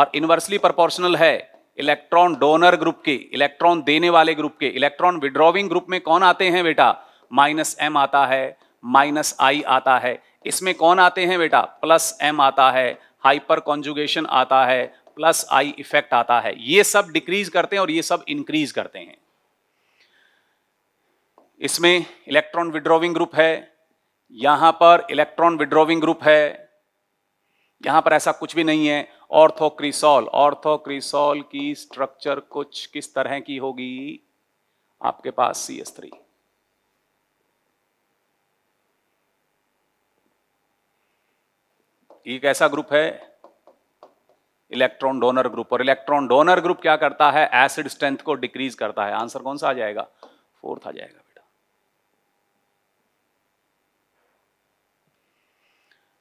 और इन्वर्सली प्रोपोर्शनल है इलेक्ट्रॉन डोनर ग्रुप के इलेक्ट्रॉन देने वाले ग्रुप के इलेक्ट्रॉन विड्रॉविंग ग्रुप में कौन आते हैं बेटा माइनस एम आता है माइनस आई आता है इसमें कौन आते हैं बेटा प्लस एम आता है हाइपर कॉन्जुगेशन आता है प्लस आई इफेक्ट आता है ये सब डिक्रीज करते हैं और ये सब इंक्रीज करते हैं इसमें इलेक्ट्रॉन विड्रॉविंग ग्रुप है यहां पर इलेक्ट्रॉन विड्रॉविंग ग्रुप है यहां पर ऐसा कुछ भी नहीं है ऑर्थोक्रिसोल ऑर्थोक्रिसोल की स्ट्रक्चर कुछ किस तरह की होगी आपके पास सी एस थ्री एक ऐसा ग्रुप है इलेक्ट्रॉन डोनर ग्रुप और इलेक्ट्रॉन डोनर ग्रुप क्या करता है एसिड स्ट्रेंथ को डिक्रीज करता है आंसर कौन सा आ जाएगा फोर्थ आ जाएगा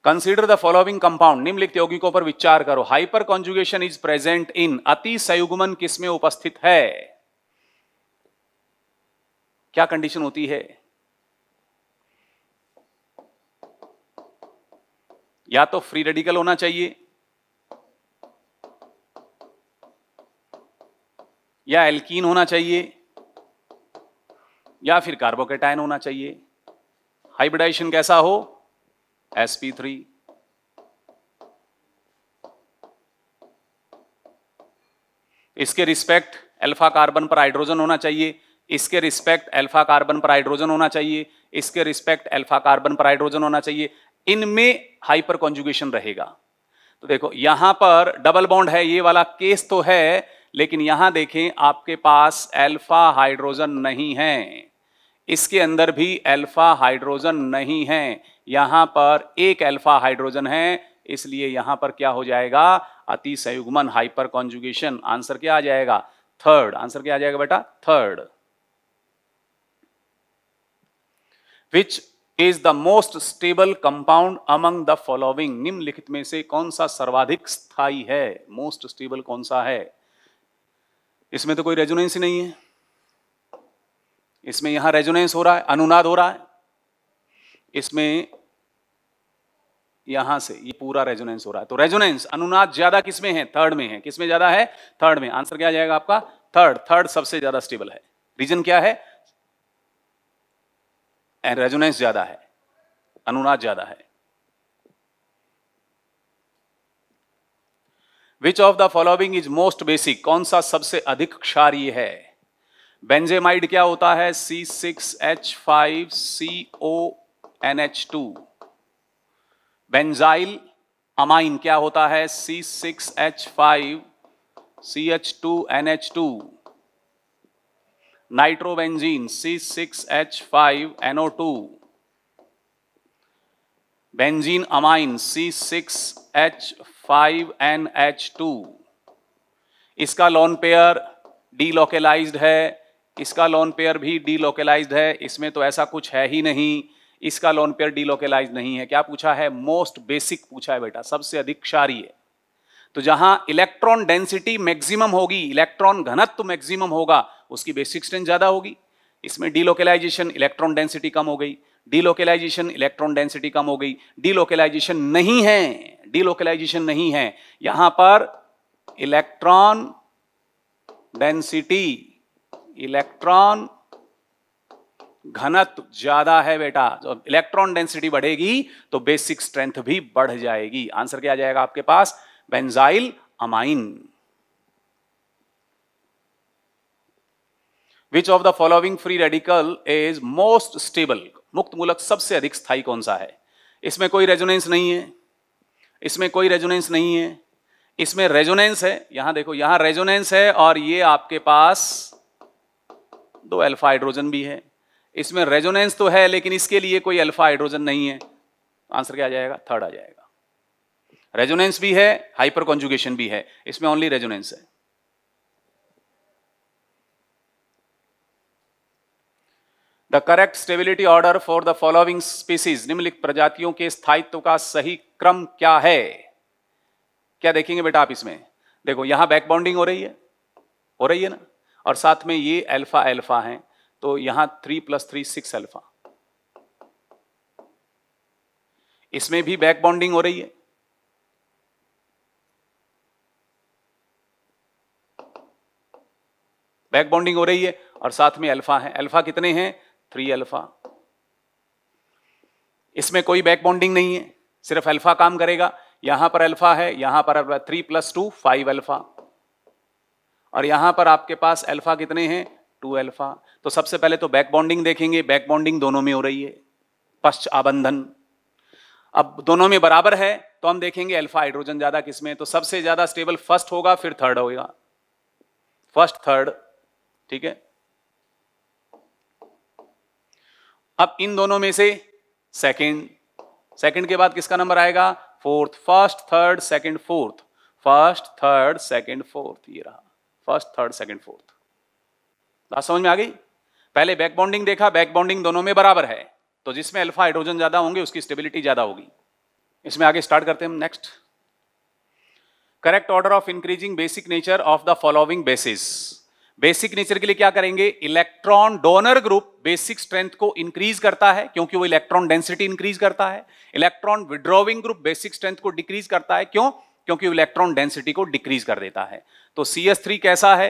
कंसीडर द फॉलोइंग कंपाउंड निम्नलिखित यौगिकों पर विचार करो hyperconjugation is present in अति संयुग्मन किसमें उपस्थित है क्या कंडीशन होती है या तो फ्री रेडिकल होना चाहिए या एल्कीन होना चाहिए या फिर कार्बोकेटाइन होना चाहिए हाइब्रिडाइजेशन कैसा हो sp3 इसके रिस्पेक्ट अल्फा कार्बन पर हाइड्रोजन होना चाहिए इसके रिस्पेक्ट अल्फा कार्बन पर हाइड्रोजन होना चाहिए इसके रिस्पेक्ट अल्फा कार्बन पर हाइड्रोजन होना चाहिए इनमें हाइपर कॉन्जुगेशन रहेगा तो देखो यहां पर डबल बॉन्ड है ये वाला केस तो है लेकिन यहां देखें आपके पास अल्फा हाइड्रोजन नहीं है इसके अंदर भी अल्फा हाइड्रोजन नहीं है यहां पर एक अल्फा हाइड्रोजन है इसलिए यहां पर क्या हो जाएगा अति संयुग्मन हाइपर कॉन्जुगेशन आंसर क्या आ जाएगा थर्ड आंसर क्या आ जाएगा बेटा third which is the most stable compound among the following निम्नलिखित में से कौन सा सर्वाधिक स्थायी है मोस्ट स्टेबल कौन सा है इसमें तो कोई रेजोनेंस ही नहीं है इसमें यहां रेजोनेंस हो रहा है अनुनाद हो रहा है इसमें यहां से ये पूरा रेजोनेंस हो रहा है तो रेजोनेंस अनुनाद ज्यादा किसमें है थर्ड में है किसमें ज्यादा है थर्ड में आंसर क्या जाएगा आपका थर्ड थर्ड सबसे ज्यादा स्टेबल है रीजन क्या है एंड रेजोनेंस ज्यादा है अनुनाद ज्यादा है which of the following is most basic कौन सा सबसे अधिक क्षारीय है बेंजेमाइड क्या होता है C six H five C O NH2 benzyl amine क्या होता है C6H5 CH2NH2 nitrobenzene two benzene amine two इसका लॉन पेयर डीलोकेलाइज्ड है इसका लॉन पेयर भी डीलोकेलाइज्ड है इसमें तो ऐसा कुछ है ही नहीं इसका लोन पेयर डीलोकेलाइज नहीं है क्या पूछा है मोस्ट बेसिक पूछा है बेटा सबसे अधिक क्षारी है तो जहां इलेक्ट्रॉन डेंसिटी मैक्सिमम होगी इलेक्ट्रॉन घनत्व तो मैक्सिमम होगा उसकी बेसिक स्ट्रेंथ ज्यादा होगी इसमें डीलोकेलाइजेशन इलेक्ट्रॉन डेंसिटी कम हो गई डीलोकेलाइजेशन इलेक्ट्रॉन डेंसिटी कम हो गई डीलोकेलाइजेशन नहीं है डीलोकेलाइजेशन नहीं है यहां पर इलेक्ट्रॉन डेंसिटी इलेक्ट्रॉन घनत्व ज्यादा है बेटा जब इलेक्ट्रॉन डेंसिटी बढ़ेगी तो बेसिक स्ट्रेंथ भी बढ़ जाएगी आंसर क्या आ जाएगा आपके पास benzyl amine which of the following free radical is most stable मुक्त मूलक सबसे अधिक स्थाई कौन सा है इसमें कोई रेजोनेंस नहीं है इसमें कोई रेजोनेंस नहीं है इसमें रेजोनेंस है यहां देखो यहां रेजोनेंस है और ये आपके पास दो अल्फा हाइड्रोजन भी है इसमें रेजोनेंस तो है लेकिन इसके लिए कोई अल्फा हाइड्रोजन नहीं है आंसर क्या आ जाएगा थर्ड आ जाएगा रेजोनेंस भी है हाइपर कॉन्जुगेशन भी है इसमें ओनली रेजोनेंस है the correct stability order for the following species निम्नलिखित प्रजातियों के स्थायित्व का सही क्रम क्या है क्या देखेंगे बेटा आप इसमें देखो यहां बैक हो रही है हो रही है ना और साथ में ये अल्फा अल्फा हैं तो यहां three plus three six alpha इसमें भी बैक बॉन्डिंग हो रही है बैक बॉन्डिंग हो रही है और साथ में अल्फा है अल्फा कितने हैं थ्री अल्फा इसमें कोई बैक बॉन्डिंग नहीं है सिर्फ अल्फा काम करेगा यहां पर अल्फा है यहां पर three plus two five alpha और यहां पर आपके पास अल्फा कितने हैं टू एल्फा तो सबसे पहले तो बैक बॉन्डिंग देखेंगे बैक बॉन्डिंग दोनों में हो रही है पश्च आबंधन अब दोनों में बराबर है तो हम देखेंगे अल्फा हाइड्रोजन ज्यादा किसमें तो सबसे ज्यादा स्टेबल फर्स्ट होगा फिर थर्ड होगा फर्स्ट थर्ड ठीक है अब इन दोनों में से सेकंड सेकंड के बाद किसका नंबर आएगा fourth first third second fourth first third second fourth ये रहा फर्स्ट थर्ड सेकंड फोर्थ बात समझ में आ गई पहले बैक बॉन्डिंग देखा बैक बॉन्डिंग दोनों में बराबर है तो जिसमें अल्फा हाइड्रोजन ज्यादा होंगे उसकी स्टेबिलिटी ज्यादा होगी इसमें आगे स्टार्ट करते हैं हम next correct order of increasing basic nature of the following bases basic nature के लिए क्या करेंगे electron donor group basic strength को इंक्रीज करता है क्योंकि वो इलेक्ट्रॉन डेंसिटी इंक्रीज करता है electron withdrawing group basic strength को डिक्रीज करता है क्यों क्योंकि इलेक्ट्रॉन डेंसिटी को डिक्रीज कर देता है तो सी कैसा है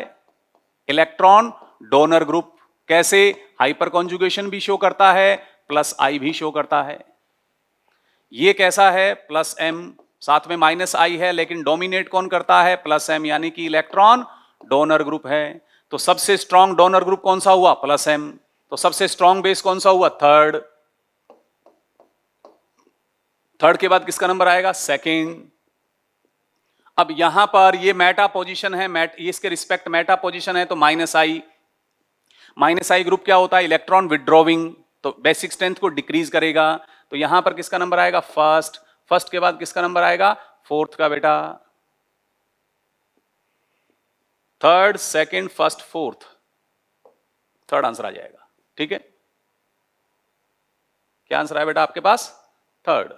इलेक्ट्रॉन डोनर ग्रुप कैसे हाइपर कॉन्जुगेशन भी शो करता है प्लस आई भी शो करता है ये कैसा है प्लस एम साथ में माइनस आई है लेकिन डोमिनेट कौन करता है प्लस एम यानी कि इलेक्ट्रॉन डोनर ग्रुप है तो सबसे स्ट्रॉन्ग डोनर ग्रुप कौन सा हुआ प्लस एम तो सबसे स्ट्रॉन्ग बेस कौन सा हुआ थर्ड थर्ड के बाद किसका नंबर आएगा सेकेंड अब यहां पर ये मेटा पोजीशन है मैट इसके रिस्पेक्ट मेटा पोजीशन है तो minus I minus I group क्या होता है इलेक्ट्रॉन विदड्रॉविंग तो बेसिक स्ट्रेंथ को डिक्रीज करेगा तो यहां पर किसका नंबर आएगा फर्स्ट फर्स्ट के बाद किसका नंबर आएगा फोर्थ का बेटा third second first fourth third answer आ जाएगा ठीक है क्या आंसर आया बेटा आपके पास third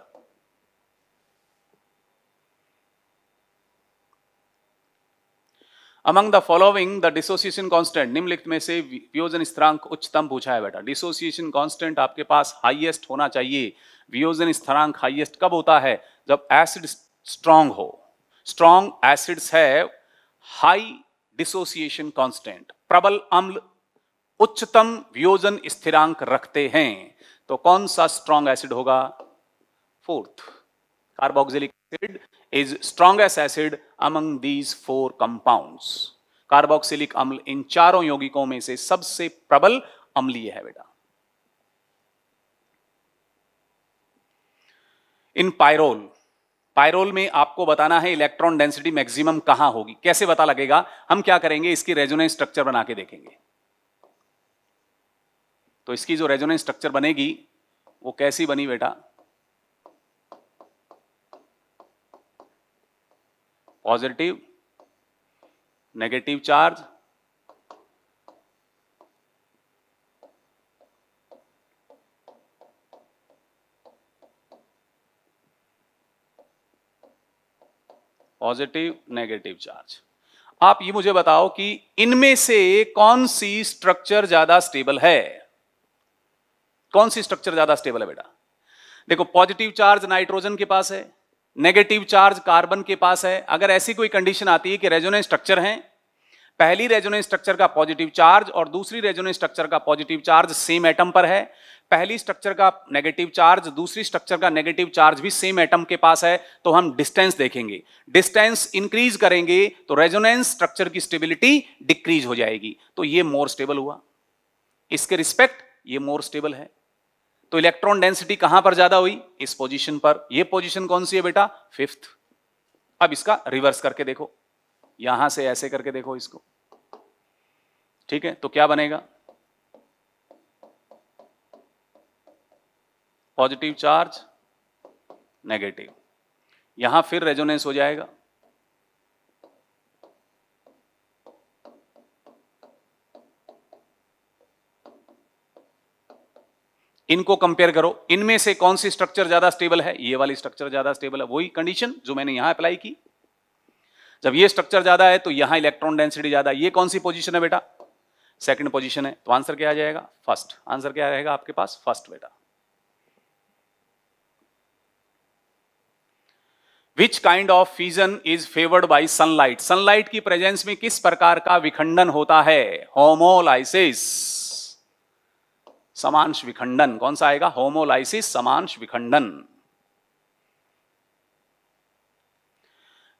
among the following the dissociation constant निम्नलिखित में से वियोजन स्थिरांक उच्चतम पूछा है बेटा डिसोसिएशन कॉन्स्टेंट आपके पास हाइएस्ट होना चाहिए वियोजन स्थिरांक हाइएस्ट कब होता है जब एसिड स्ट्रांग हो स्ट्रांग एसिड्स है हाई डिसोसिएशन कॉन्स्टेंट प्रबल अम्ल उच्चतम वियोजन स्थिरांक रखते हैं तो कौन सा स्ट्रांग एसिड होगा fourth carboxylic acid is strongest acid among these four compounds. Carboxylic अम्ल इन चारों यौगिकों में से सबसे प्रबल अम्लीय है बेटा इन पायरोल पायरोल में आपको बताना है इलेक्ट्रॉन डेंसिटी मैक्सिमम कहां होगी कैसे पता लगेगा हम क्या करेंगे इसकी रेजोनेंस स्ट्रक्चर बना के देखेंगे तो इसकी जो रेजोनेंस स्ट्रक्चर बनेगी वो कैसी बनी बेटा positive negative charge positive negative charge आप ये मुझे बताओ कि इनमें से कौन सी स्ट्रक्चर ज्यादा स्टेबल है कौन सी स्ट्रक्चर ज्यादा स्टेबल है बेटा देखो पॉजिटिव चार्ज नाइट्रोजन के पास है नेगेटिव चार्ज कार्बन के पास है अगर ऐसी कोई कंडीशन आती है कि रेजोनेंस स्ट्रक्चर हैं पहली रेजोनेंस स्ट्रक्चर का पॉजिटिव चार्ज और दूसरी रेजोनेंस स्ट्रक्चर का पॉजिटिव चार्ज सेम एटम पर है पहली स्ट्रक्चर का नेगेटिव चार्ज दूसरी स्ट्रक्चर का नेगेटिव चार्ज भी सेम एटम के पास है तो हम डिस्टेंस देखेंगे डिस्टेंस इंक्रीज करेंगे तो रेजोनेंस स्ट्रक्चर की स्टेबिलिटी डिक्रीज हो जाएगी तो ये मोर स्टेबल हुआ इसके रिस्पेक्ट ये मोर स्टेबल है तो इलेक्ट्रॉन डेंसिटी कहां पर ज्यादा हुई इस पोजीशन पर यह पोजीशन कौन सी है बेटा फिफ्थ अब इसका रिवर्स करके देखो यहां से ऐसे करके देखो इसको ठीक है तो क्या बनेगा पॉजिटिव चार्ज नेगेटिव यहां फिर रेजोनेंस हो जाएगा इनको कंपेयर करो इनमें से कौन सी स्ट्रक्चर ज्यादा स्टेबल है ये वाली स्ट्रक्चर ज्यादा स्टेबल है वही कंडीशन जो मैंने यहां अप्लाई की जब ये स्ट्रक्चर ज्यादा है तो यहां इलेक्ट्रॉन डेंसिटी ज्यादा ये कौन सी पोजिशन है बेटा सेकेंड पोजिशन है तो आंसर क्या आ जाएगा फर्स्ट आंसर क्या रहेगा आपके पास फर्स्ट बेटा which kind of fission is favoured by sunlight sunlight की प्रेजेंस में किस प्रकार का विखंडन होता है होमोलाइसिस समांश विखंडन कौन सा आएगा होमोलाइसिस समांश विखंडन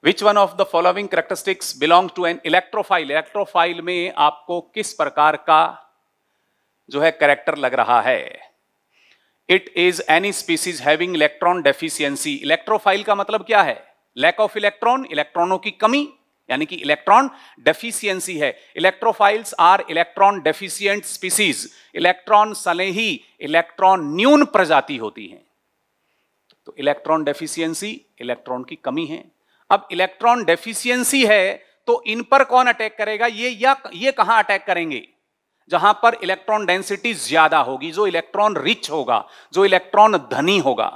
which one of the following characteristics belong to an electrophile electrophile में आपको किस प्रकार का जो है करेक्टर लग रहा है it is any species having electron deficiency electrophile का मतलब क्या है लैक ऑफ इलेक्ट्रॉन इलेक्ट्रॉनों की कमी यानी कि इलेक्ट्रॉन डेफिशिएंसी है electrophiles are electron deficient species electron सलेही इलेक्ट्रॉन न्यून प्रजाति होती है तो इलेक्ट्रॉन डेफिशिएंसी इलेक्ट्रॉन की कमी है अब इलेक्ट्रॉन डेफिशिएंसी है तो इन पर कौन अटैक करेगा ये या ये कहां अटैक करेंगे जहां पर इलेक्ट्रॉन डेंसिटी ज्यादा होगी जो इलेक्ट्रॉन रिच होगा जो इलेक्ट्रॉन धनी होगा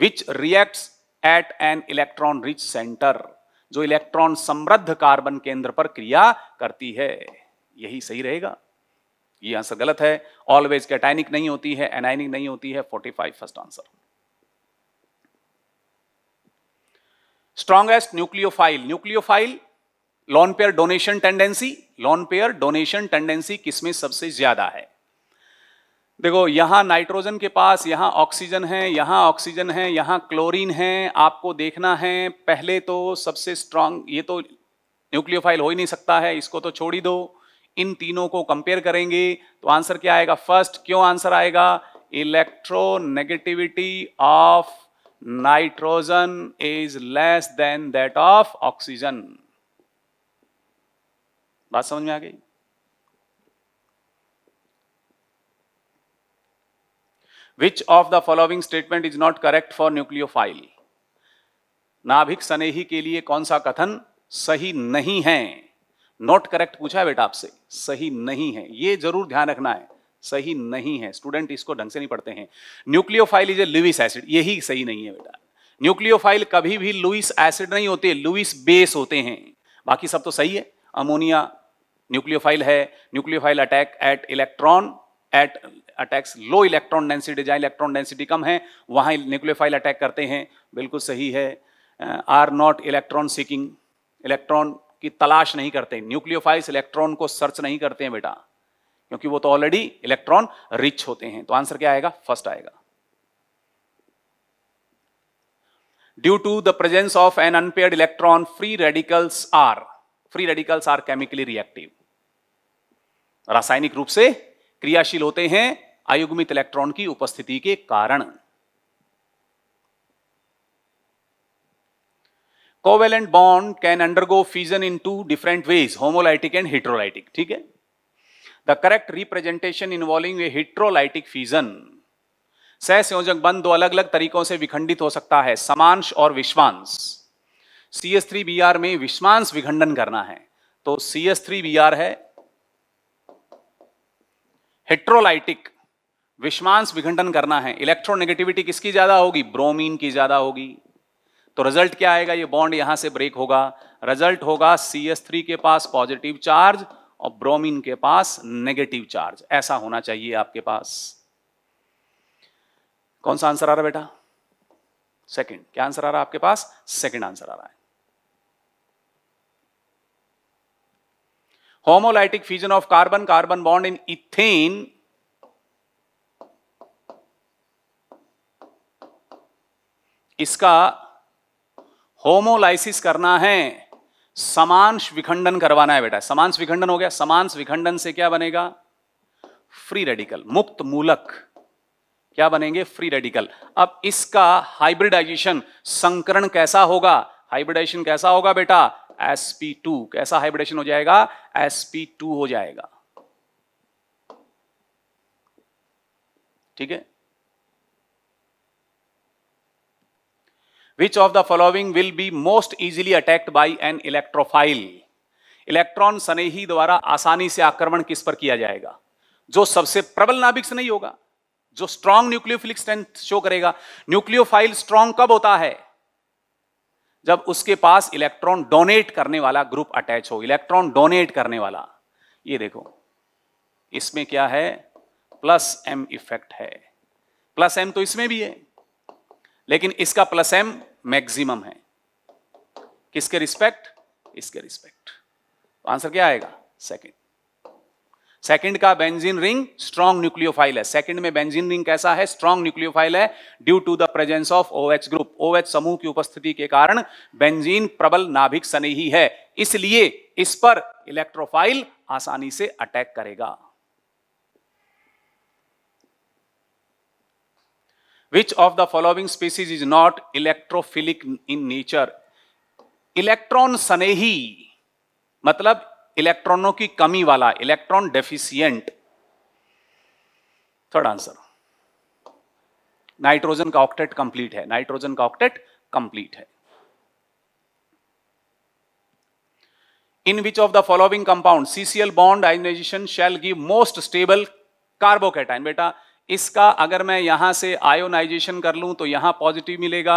which reacts at an electron rich centre जो इलेक्ट्रॉन समृद्ध कार्बन केंद्र पर क्रिया करती है यही सही रहेगा ये आंसर गलत है ऑलवेज कैटाइनिक नहीं होती है एनाइनिक नहीं होती है 45 first answer strongest nucleophile nucleophile lone pair donation tendency lone pair donation tendency किसमें सबसे ज्यादा है देखो यहाँ नाइट्रोजन के पास यहाँ ऑक्सीजन है यहाँ ऑक्सीजन है यहाँ क्लोरीन है आपको देखना है पहले तो सबसे स्ट्रांग ये तो न्यूक्लियोफाइल हो ही नहीं सकता है इसको तो छोड़ ही दो इन तीनों को कंपेयर करेंगे तो आंसर क्या आएगा फर्स्ट क्यों आंसर आएगा electronegativity of nitrogen is less than that of oxygen बात समझ में आ गई which of the following statement is not correct for nucleophile नाभिक स्नेही के लिए कौन सा कथन सही नहीं है नॉट करेक्ट पूछा है बेटा आपसे सही नहीं है ये जरूर ध्यान रखना है सही नहीं है स्टूडेंट इसको ढंग से नहीं पढ़ते हैं nucleophile is a Lewis acid यही सही नहीं है बेटा न्यूक्लियोफाइल कभी भी लुइस एसिड नहीं होते लुइस बेस होते हैं बाकी सब तो सही है अमोनिया न्यूक्लियोफाइल है nucleophile attack at electron at attacks low electron density जहाँ इलेक्ट्रॉन डेंसिटी कम है वहाँ न्यूक्लियोफाइल अटैक करते हैं बिल्कुल सही है are not electron seeking electron की तलाश नहीं करते न्यूक्लियोफाइल्स इलेक्ट्रॉन को सर्च नहीं करते हैं बेटा क्योंकि वो तो ऑलरेडी इलेक्ट्रॉन रिच होते हैं तो आंसर क्या आएगा फर्स्ट आएगा due to the presence of an unpaired electron free radicals are free radicals are chemically reactive रासायनिक रूप से क्रियाशील होते हैं अयुग्मित इलेक्ट्रॉन की उपस्थिति के कारण covalent bond can undergo fusion in two different ways homolytic and heterolytic ठीक है the correct representation involving a heterolytic fusion सह संयोजक बंद दो अलग अलग तरीकों से विखंडित हो सकता है समांश और विश्वांश C S three B R में विश्वांश विखंडन करना है तो C S three B R है हिट्रोलाइटिक विषमांश विघटन करना है इलेक्ट्रोनेगेटिविटी किसकी ज्यादा होगी ब्रोमीन की ज्यादा होगी तो रिजल्ट क्या आएगा ये बॉन्ड यहां से ब्रेक होगा रिजल्ट होगा सी एस थ्री के पास पॉजिटिव चार्ज और ब्रोमीन के पास नेगेटिव चार्ज ऐसा होना चाहिए आपके पास कौन सा आंसर आ रहा बेटा सेकंड क्या आंसर आ रहा आपके पास सेकंड आंसर आ रहा है homolytic fusion of carbon carbon bond in ethane इसका होमोलाइसिस करना है समान विखंडन करवाना है बेटा समान विखंडन हो गया समान विखंडन से क्या बनेगा फ्री रेडिकल मुक्त मूलक क्या बनेंगे फ्री रेडिकल अब इसका हाइब्रिडाइजेशन संकरण कैसा होगा हाइब्रिडाइजेशन कैसा होगा बेटा sp2 कैसा हाइब्रिडेशन हो जाएगा sp2 हो जाएगा ठीक है which of the following will be most easily attacked by an electrophile electron सनेही द्वारा आसानी से आक्रमण किस पर किया जाएगा जो सबसे प्रबल नाभिक नहीं होगा जो स्ट्रांग न्यूक्लियोफिलिक स्ट्रेंथ शो करेगा न्यूक्लियोफाइल स्ट्रांग कब होता है जब उसके पास इलेक्ट्रॉन डोनेट करने वाला ग्रुप अटैच हो इलेक्ट्रॉन डोनेट करने वाला ये देखो इसमें क्या है प्लस एम इफेक्ट है प्लस एम तो इसमें भी है लेकिन इसका प्लस एम मैक्सिमम है किसके रिस्पेक्ट इसके रिस्पेक्ट तो आंसर क्या आएगा सेकंड सेकंड का बेंजीन रिंग स्ट्रॉन्ग न्यूक्लियोफाइल है सेकंड में बेंजीन रिंग कैसा है स्ट्रॉन्ग न्यूक्लियोफाइल है due to the presence of OH group OH समूह की उपस्थिति के कारण बेंजीन प्रबल नाभिक सनेही है इसलिए इस पर इलेक्ट्रोफाइल आसानी से अटैक करेगा Which of the following species is not electrophilic in nature? Electron सनेही मतलब इलेक्ट्रॉनों की कमी वाला electron deficient third answer nitrogen का ऑक्टेट कंप्लीट है नाइट्रोजन का ऑक्टेट कंप्लीट है in which of the following compound CCl bond ionization shall give most stable carbocation बेटा इसका अगर मैं यहाँ से आयोनाइजेशन कर लूँ तो यहाँ पॉजिटिव मिलेगा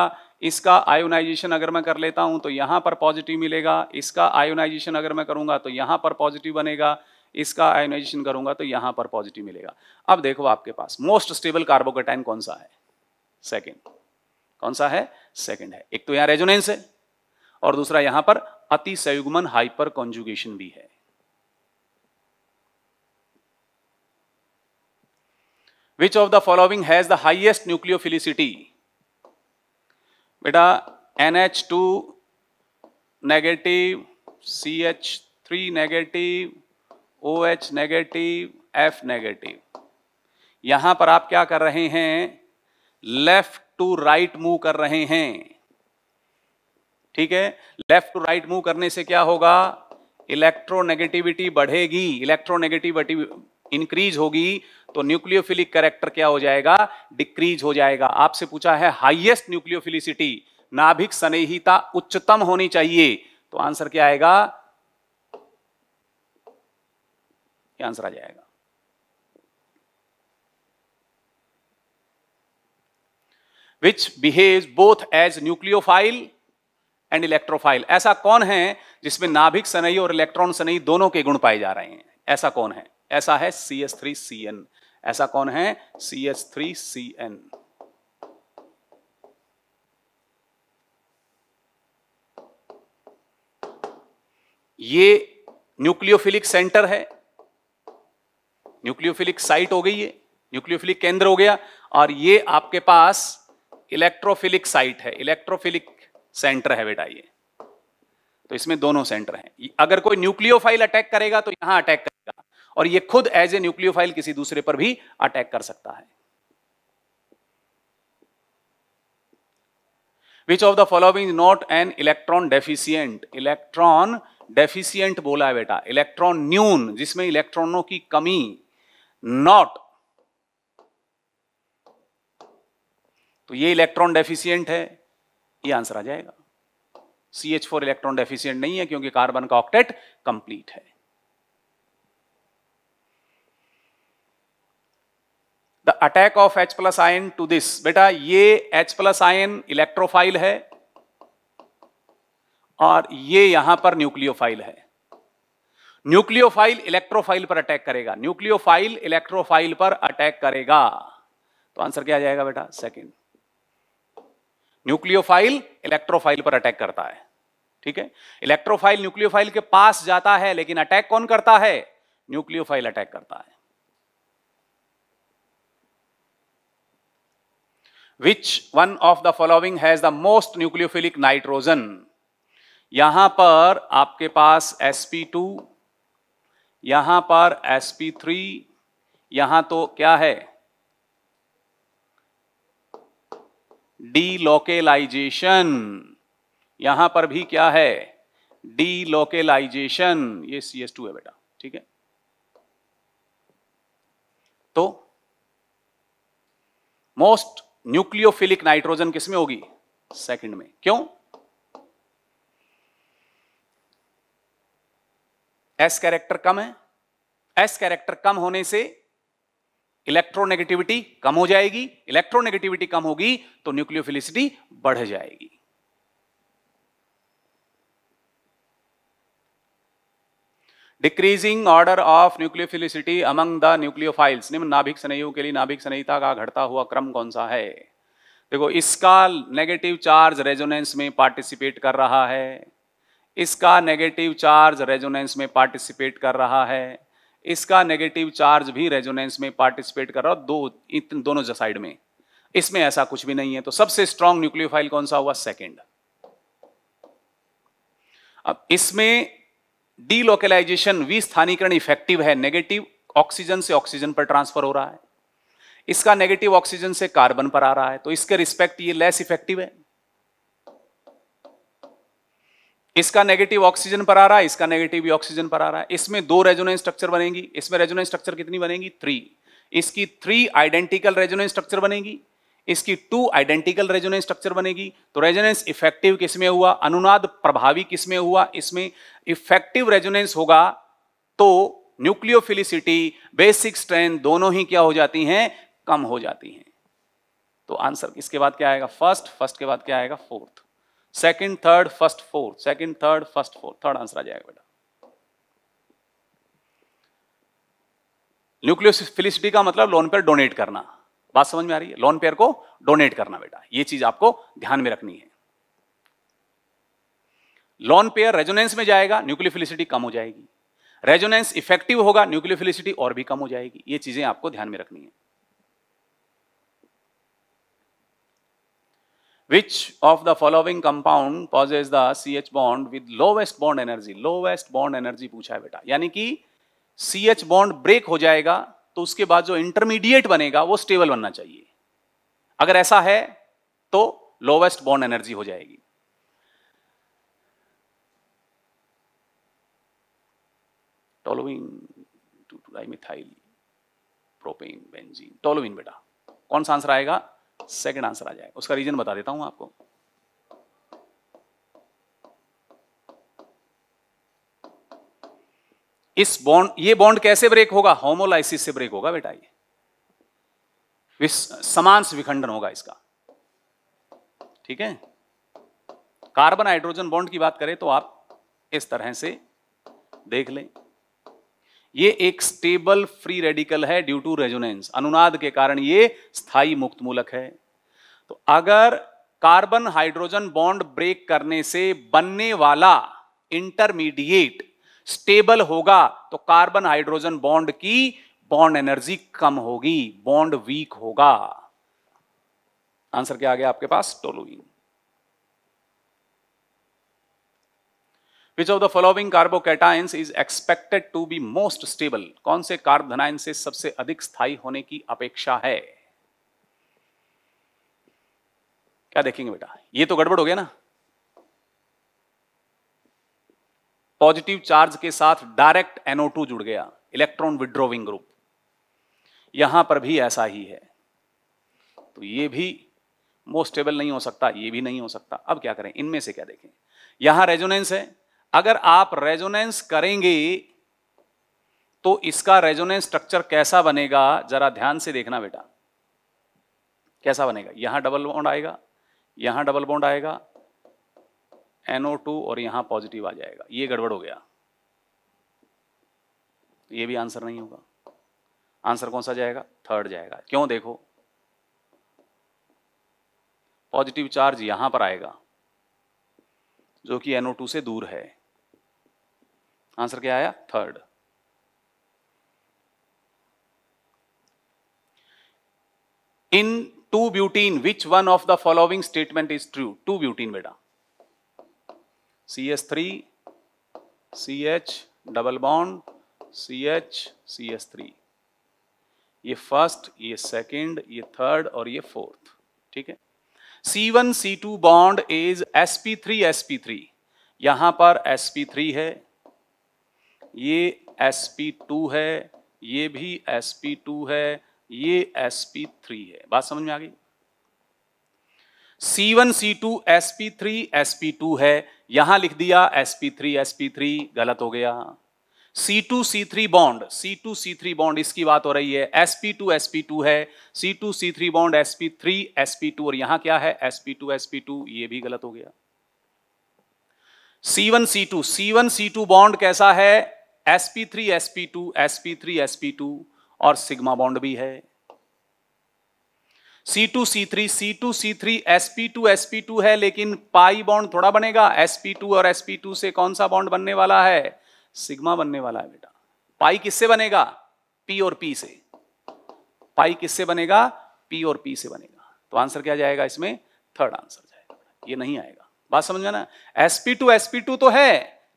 इसका आयोनाइजेशन अगर मैं कर लेता हूँ तो यहाँ पर पॉजिटिव मिलेगा इसका आयोनाइजेशन अगर मैं करूँगा तो यहाँ पर पॉजिटिव बनेगा इसका आयोनाइजेशन करूँगा तो यहाँ पर पॉजिटिव मिलेगा अब देखो आपके पास मोस्ट स्टेबल कार्बोकेटाइन कौन सा है सेकेंड कौन सा है सेकेंड है एक तो यहाँ रेजोनेंस है और दूसरा यहाँ पर अति संयुग्मन हाइपर कॉन्जुगेशन भी है which of the following has the highest philicity बेटा N H two negative C H three negative O H negative F negative यहां पर आप क्या कर रहे हैं लेफ्ट टू राइट मूव कर रहे हैं ठीक है लेफ्ट टू राइट मूव करने से क्या होगा इलेक्ट्रोनेगेटिविटी बढ़ेगी इलेक्ट्रोनेगेटिविटी इंक्रीज होगी तो न्यूक्लियोफिलिक कैरेक्टर क्या हो जाएगा डिक्रीज हो जाएगा आपसे पूछा है हाइएस्ट न्यूक्लियोफिलिसिटी नाभिक स्नेहिता उच्चतम होनी चाहिए तो आंसर क्या आएगा आंसर आ जाएगा which behave both as nucleophile and electrophile ऐसा कौन है जिसमें नाभिक सनई और इलेक्ट्रॉन सनई दोनों के गुण पाए जा रहे हैं ऐसा कौन है ऐसा है C S three C N ऐसा कौन है C H three C N ये न्यूक्लियोफिलिक सेंटर है न्यूक्लियोफिलिक साइट हो गई है न्यूक्लियोफिलिक केंद्र हो गया और ये आपके पास इलेक्ट्रोफिलिक साइट है इलेक्ट्रोफिलिक सेंटर है बेटा ये तो इसमें दोनों सेंटर हैं अगर कोई न्यूक्लियोफाइल अटैक करेगा तो यहां अटैक करेगा और ये खुद एज ए न्यूक्लियोफाइल किसी दूसरे पर भी अटैक कर सकता है which of the following not an electron deficient electron deficient बोला है बेटा इलेक्ट्रॉन न्यून जिसमें इलेक्ट्रॉनों की कमी नॉट तो ये इलेक्ट्रॉन डेफिशियंट है ये आंसर आ जाएगा C H four electron deficient नहीं है क्योंकि कार्बन का ऑक्टेट कंप्लीट है the attack of H plus ion to this बेटा ये एच प्लस आयन इलेक्ट्रोफाइल है और ये यहां पर न्यूक्लियोफाइल है न्यूक्लियोफाइल इलेक्ट्रोफाइल पर अटैक करेगा न्यूक्लियोफाइल इलेक्ट्रोफाइल पर अटैक करेगा तो आंसर क्या आ जाएगा बेटा सेकंड न्यूक्लियोफाइल इलेक्ट्रोफाइल पर अटैक करता है ठीक है इलेक्ट्रोफाइल न्यूक्लियोफाइल के पास जाता है लेकिन अटैक कौन करता है न्यूक्लियोफाइल अटैक करता है which one of the following has the most nucleophilic nitrogen यहां पर आपके पास sp2 यहां पर sp3 यहां तो क्या है डीलोकेलाइजेशन यहां पर भी क्या है डीलोकेलाइजेशन ये सी एस टू है बेटा ठीक है तो मोस्ट न्यूक्लियोफिलिक नाइट्रोजन किसमें होगी सेकंड में क्यों एस कैरेक्टर कम है एस कैरेक्टर कम होने से इलेक्ट्रोनेगेटिविटी कम हो जाएगी इलेक्ट्रोनेगेटिविटी कम होगी तो न्यूक्लियोफिलिसिटी बढ़ जाएगी decreasing order of nucleophilicity among the nucleophiles निम्न नाभिक सनयों के लिए नाभिक सनयिता का घटता हुआ क्रम कौन सा है देखो इसका नेगेटिव चार्ज रेजोनेंस में पार्टिसिपेट कर रहा है इसका नेगेटिव चार्ज रेजोनेंस में पार्टिसिपेट कर रहा है इसका नेगेटिव चार्ज भी रेजोनेंस में पार्टिसिपेट कर रहा है दो इन दोनों साइड में इसमें ऐसा कुछ भी नहीं है तो सबसे स्ट्रांग न्यूक्लियोफाइल कौन सा हुआ सेकेंड अब इसमें डी लोकलाइजेशन विस्थानीकरण इफेक्टिव है नेगेटिव ऑक्सीजन से ऑक्सीजन पर ट्रांसफर हो रहा है इसका नेगेटिव ऑक्सीजन से कार्बन पर आ रहा है तो इसके रिस्पेक्ट ये लेस इफेक्टिव है इसका नेगेटिव ऑक्सीजन पर आ रहा है इसका नेगेटिव भी ऑक्सीजन पर आ रहा है इसमें दो रेजोनेंस स्ट्रक्चर बनेगी इसमें रेजोनेंस स्ट्रक्चर कितनी बनेगी थ्री इसकी थ्री आइडेंटिकल रेजोनेंस स्ट्रक्चर बनेगी इसकी टू आइडेंटिकल रेजोनेंस स्ट्रक्चर बनेगी तो रेजोनेंस इफेक्टिव किसमें हुआ अनुनाद प्रभावी किसमें हुआ इसमें इफेक्टिव रेजोनेंस होगा तो न्यूक्लियोफिलिसिटी बेसिक स्ट्रेंथ दोनों ही क्या हो जाती हैं कम हो जाती हैं तो आंसर इसके बाद क्या आएगा फर्स्ट फर्स्ट के बाद क्या आएगा fourth second third first fourth second third first fourth third answer आ जाएगा बेटा न्यूक्लियोफिलिसिटी का मतलब लोन पर डोनेट करना बात समझ में आ रही है लोन पेयर को डोनेट करना बेटा ये चीज आपको ध्यान में रखनी है लोन पेयर रेजोनेंस में जाएगा न्यूक्लियोफिलिसिटी कम हो जाएगी रेजोनेंस इफेक्टिव होगा न्यूक्लियोफिलिसिटी और भी कम हो जाएगी ये चीजें आपको ध्यान में रखनी है which of the following compound compound the C H bond with lowest bond energy lowest bond energy पूछा है बेटा यानी कि सी एच बॉन्ड ब्रेक हो जाएगा तो उसके बाद जो इंटरमीडिएट बनेगा वो स्टेबल बनना चाहिए अगर ऐसा है तो लोवेस्ट बॉन्ड एनर्जी हो जाएगी toluene dimethyl propane benzene toluene बेटा कौन सा आंसर आएगा सेकंड आंसर आ जाएगा उसका रीजन बता देता हूं आपको इस बॉन्ड ये बॉन्ड कैसे ब्रेक होगा होमोलाइसिस से ब्रेक होगा बेटा ये समान विखंडन होगा इसका ठीक है कार्बन हाइड्रोजन बॉन्ड की बात करें तो आप इस तरह से देख लें ये एक स्टेबल फ्री रेडिकल है ड्यू टू रेजोनेंस अनुनाद के कारण ये स्थाई मुक्त मूलक है तो अगर कार्बन हाइड्रोजन बॉन्ड ब्रेक करने से बनने वाला इंटरमीडिएट स्टेबल होगा तो कार्बन हाइड्रोजन बॉन्ड की बॉन्ड एनर्जी कम होगी बॉन्ड वीक होगा आंसर क्या आ गया आपके पास toluene which of the following carbocations is expected to be most stable कौन से कार्बधनाइन से सबसे अधिक स्थायी होने की अपेक्षा है क्या देखेंगे बेटा ये तो गड़बड़ हो गया ना पॉजिटिव चार्ज के साथ डायरेक्ट टू जुड़ गया इलेक्ट्रॉन विड्रोविंग ग्रुप यहां पर भी ऐसा ही है तो ये भी मोस्ट स्टेबल नहीं हो सकता ये भी नहीं हो सकता अब क्या करें इनमें से क्या देखें यहां रेजोनेंस है अगर आप रेजोनेंस करेंगे तो इसका रेजोनेंस स्ट्रक्चर कैसा बनेगा जरा ध्यान से देखना बेटा कैसा बनेगा यहां डबल बॉन्ड आएगा यहां डबल बॉन्ड आएगा NO2 और यहां पॉजिटिव आ जाएगा ये गड़बड़ हो गया ये भी आंसर नहीं होगा आंसर कौन सा जाएगा थर्ड जाएगा क्यों देखो पॉजिटिव चार्ज यहां पर आएगा जो कि NO2 से दूर है आंसर क्या आया third in two butene which one of the following statement is true two butene बेटा C S three C H double bond C H C S three ये फर्स्ट ये सेकंड ये थर्ड और ये फोर्थ ठीक है C one C two bond is S P three S P three यहां पर एस पी थ्री है ये एस पी टू है ये भी एस पी टू है ये एस पी थ्री है बात समझ में आ गई C1 C2 SP3 SP2 है यहां लिख दिया SP3 SP3 गलत हो गया C2 C3 bond C2 C3 bond इसकी बात हो रही है SP2 SP2 है C2 C3 bond SP3 SP2 और यहां क्या है SP2 SP2 ये भी गलत हो गया C1 C2 C1 C2 bond कैसा है SP3 SP2 SP3 SP2 और सिग्मा बॉन्ड भी है C two C three C two C three S P two S P two है लेकिन पाई बॉन्ड थोड़ा बनेगा एस पी टू और एस पी टू से कौन सा बॉन्ड बनने वाला है सिग्मा बनने वाला है बेटा पाई किससे बनेगा पी और पी से पाई किससे बनेगा पी और पी से बनेगा तो आंसर क्या जाएगा इसमें थर्ड आंसर जाएगा ये नहीं आएगा बात समझ में ना S P two S P two तो है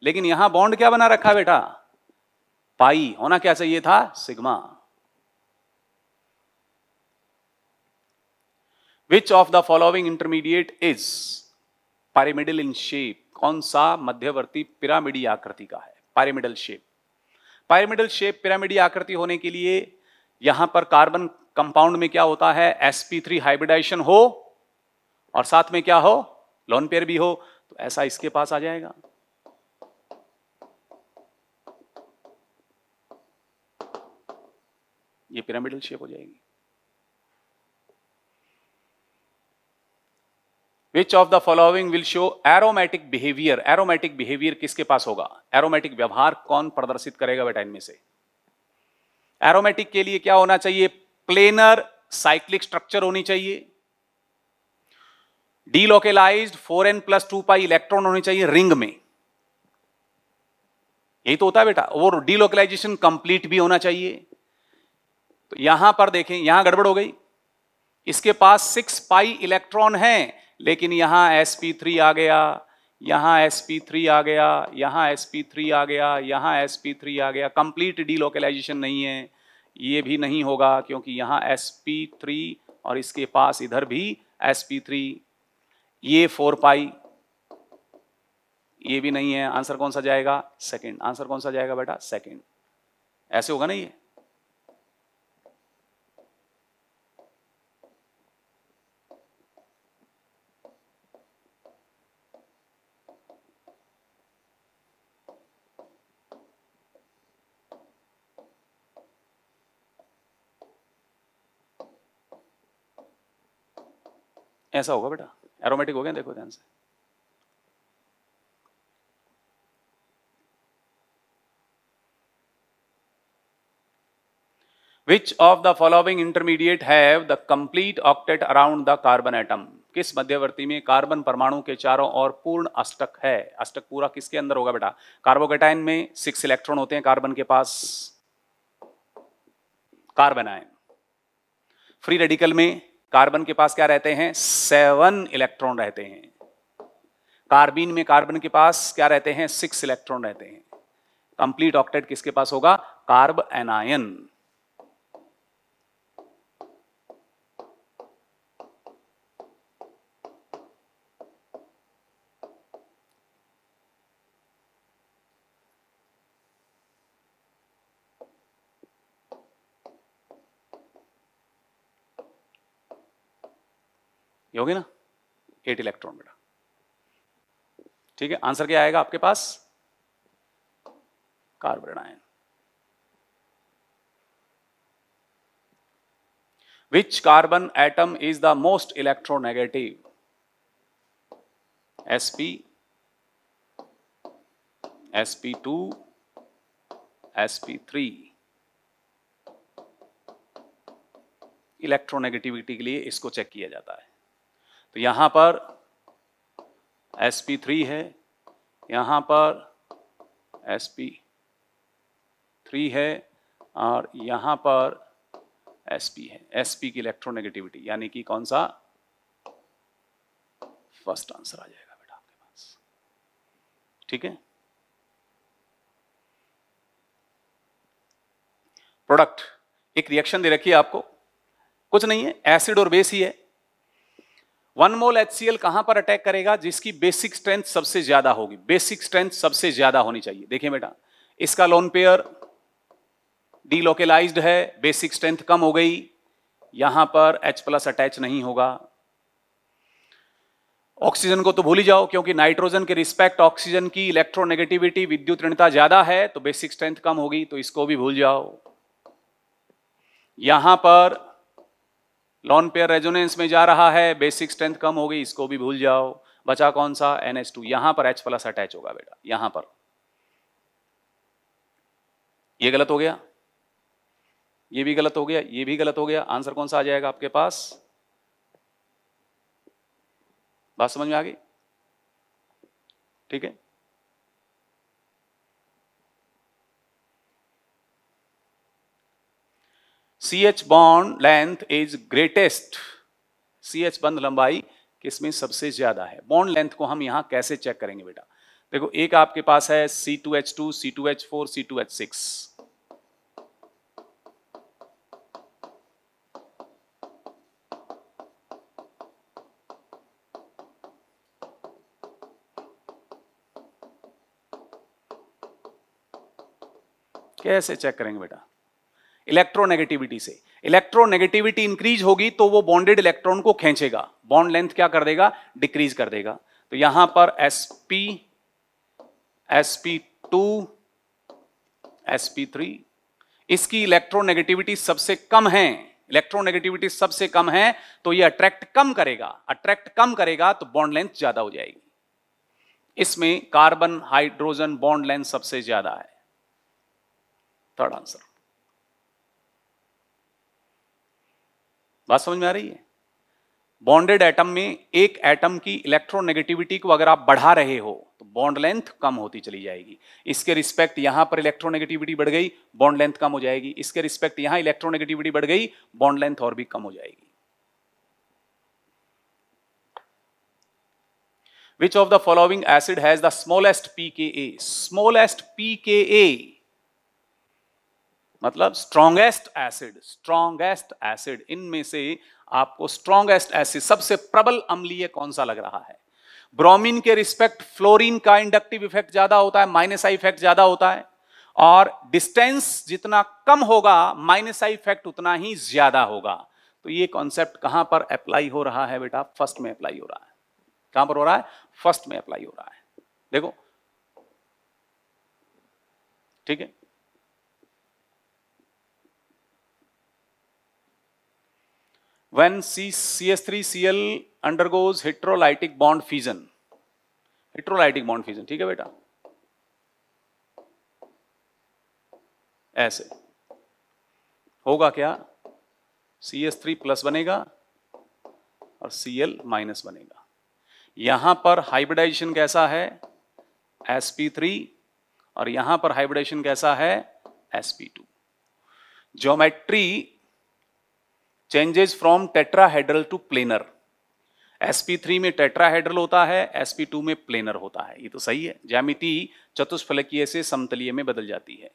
लेकिन यहां बॉन्ड क्या बना रखा बेटा पाई होना क्या चाहिए था sigma which of the following intermediate is pyramidal in shape कौन सा मध्यवर्ती पिरामिडी आकृति का है पैरामिडल शेप पैरामिडल शेप पिरामिडी आकृति होने के लिए यहां पर कार्बन कंपाउंड में क्या होता है sp3 हाइब्रिडाइजेशन हो और साथ में क्या हो लोन पेयर भी हो तो ऐसा इसके पास आ जाएगा ये पिरामिडल शेप हो जाएगी which of the following will show aromatic behaviour aromatic behaviour किसके पास होगा एरोमेटिक व्यवहार कौन प्रदर्शित करेगा बेटा इनमें से एरोमेटिक के लिए क्या होना चाहिए प्लेनर साइक्लिक स्ट्रक्चर होनी चाहिए delocalise four N plus two pi electron होने चाहिए रिंग में यही तो होता है बेटा वो डीलोकलाइजेशन कंप्लीट भी होना चाहिए तो यहां पर देखें यहां गड़बड़ हो गई इसके पास सिक्स पाई इलेक्ट्रॉन है लेकिन यहाँ एस पी थ्री आ गया यहाँ एस पी थ्री आ गया यहाँ एस पी थ्री आ गया यहाँ एस पी थ्री आ गया कंप्लीट डीलोकलाइजेशन नहीं है ये भी नहीं होगा क्योंकि यहाँ एस पी थ्री और इसके पास इधर भी एस पी थ्री ये फोर पाई ये भी नहीं है आंसर कौन सा जाएगा सेकंड आंसर कौन सा जाएगा बेटा सेकंड ऐसे होगा ना ये ऐसा होगा बेटा एरोमेटिक हो गया देखो ध्यान से which of the following intermediate have the complete octet around the carbon atom किस मध्यवर्ती में कार्बन परमाणु के चारों ओर पूर्ण अष्टक है अष्टक पूरा किसके अंदर होगा बेटा कार्बोकेटाइन में सिक्स इलेक्ट्रॉन होते हैं कार्बन के पास कार्बन आयन फ्री रेडिकल में कार्बन के पास क्या रहते हैं सेवन इलेक्ट्रॉन रहते हैं कार्बिन में कार्बन के पास क्या रहते हैं सिक्स इलेक्ट्रॉन रहते हैं कंप्लीट ऑक्टेट किसके पास होगा कार्ब एनायन लोगे ना एट इलेक्ट्रॉन बेटा ठीक है आंसर क्या आएगा आपके पास carbon ion which carbon atom is the most electronegative S P three electronegativity के लिए इसको चेक किया जाता है तो यहाँ पर sp3 है यहाँ पर sp3 है और यहाँ पर sp है sp की इलेक्ट्रोनेगेटिविटी यानी कि कौन सा फर्स्ट आंसर आ जाएगा बेटा आपके पास ठीक है प्रोडक्ट एक रिएक्शन दे रखी है आपको कुछ नहीं है एसिड और बेस ही है वन मोल एच सी कहां पर अटैक करेगा जिसकी बेसिक स्ट्रेंथ सबसे ज्यादा होगी बेसिक स्ट्रेंथ सबसे ज्यादा होनी चाहिए देखिए बेटा इसका लोन पेयर डीलोकेलाइज है बेसिक स्ट्रेंथ कम हो गई यहां पर एच प्लस अटैच नहीं होगा ऑक्सीजन को तो भूल ही जाओ क्योंकि नाइट्रोजन के रिस्पेक्ट ऑक्सीजन की इलेक्ट्रोनेगेटिविटी विद्युत ऋणता ज्यादा है तो बेसिक स्ट्रेंथ कम होगी तो इसको भी भूल जाओ यहां पर लॉन पेयर रेजोनेंस में जा रहा है बेसिक स्ट्रेंथ कम हो गई इसको भी भूल जाओ बचा कौन सा एन एच टू यहां पर एच प्लस अटैच होगा बेटा यहां पर ये गलत हो गया ये भी गलत हो गया ये भी गलत हो गया आंसर कौन सा आ जाएगा आपके पास बात समझ में आ गई ठीक है C H bond length is greatest C H bond लंबाई किसमें सबसे ज्यादा है बॉन्ड लेंथ को हम यहां कैसे चेक करेंगे बेटा देखो एक आपके पास है C two H two C two H four C two H six कैसे चेक करेंगे बेटा इलेक्ट्रोनेगेटिविटी से इलेक्ट्रोनेगेटिविटी इंक्रीज होगी तो वो बॉन्डेड इलेक्ट्रॉन को खींचेगा बॉन्ड लेंथ क्या कर देगा डिक्रीज कर देगा तो यहां पर S P S P two S P three इसकी इलेक्ट्रोनेगेटिविटी सबसे कम है इलेक्ट्रोनेगेटिविटी सबसे कम है तो ये अट्रैक्ट कम करेगा अट्रैक्ट कम करेगा तो बॉन्ड लेंथ ज्यादा हो जाएगी इसमें कार्बन हाइड्रोजन बॉन्ड लेंथ सबसे ज्यादा है थर्ड आंसर बात समझ में आ रही है बॉन्डेड एटम में एक एटम की इलेक्ट्रोनेगेटिविटी को अगर आप बढ़ा रहे हो तो बॉन्ड लेंथ कम होती चली जाएगी इसके रिस्पेक्ट यहां पर इलेक्ट्रोनेगेटिविटी बढ़ गई बॉन्ड लेंथ कम हो जाएगी इसके रिस्पेक्ट यहां इलेक्ट्रोनेगेटिविटी बढ़ गई बॉन्ड लेंथ और भी कम हो जाएगी which of the acid has the smallest P K A smallest P K ए मतलब स्ट्रॉन्गेस्ट एसिड स्ट्रॉन्गेस्ट एसिड इनमें से आपको स्ट्रॉन्गेस्ट एसिड सबसे प्रबल अम्लीय कौन सा लग रहा है ब्रोमीन के रिस्पेक्ट फ्लोरीन का इंडक्टिव इफेक्ट ज्यादा होता है माइनस आई इफेक्ट ज्यादा होता है और डिस्टेंस जितना कम होगा माइनस आई इफेक्ट उतना ही ज्यादा होगा तो ये कॉन्सेप्ट कहां पर अप्लाई हो रहा है बेटा फर्स्ट में अप्लाई हो रहा है कहां पर हो रहा है फर्स्ट में अप्लाई हो रहा है देखो ठीक है when CH3Cl undergoes heterolytic bond fission. Heterolytic bond fusion ठीक है बेटा ऐसे होगा क्या सी एस थ्री प्लस बनेगा और सी एल माइनस बनेगा यहां पर हाइब्रिडाइजेशन कैसा है एस पी थ्री और यहां पर हाइब्रिडाइजेशन कैसा है S P two geometry changes from tetrahedral to planar sp3 में टेट्राहेड्रल होता है sp2 में प्लेनर होता है ये तो सही है ज्यामिति चतुष्फलकीय से समतलीय में बदल जाती है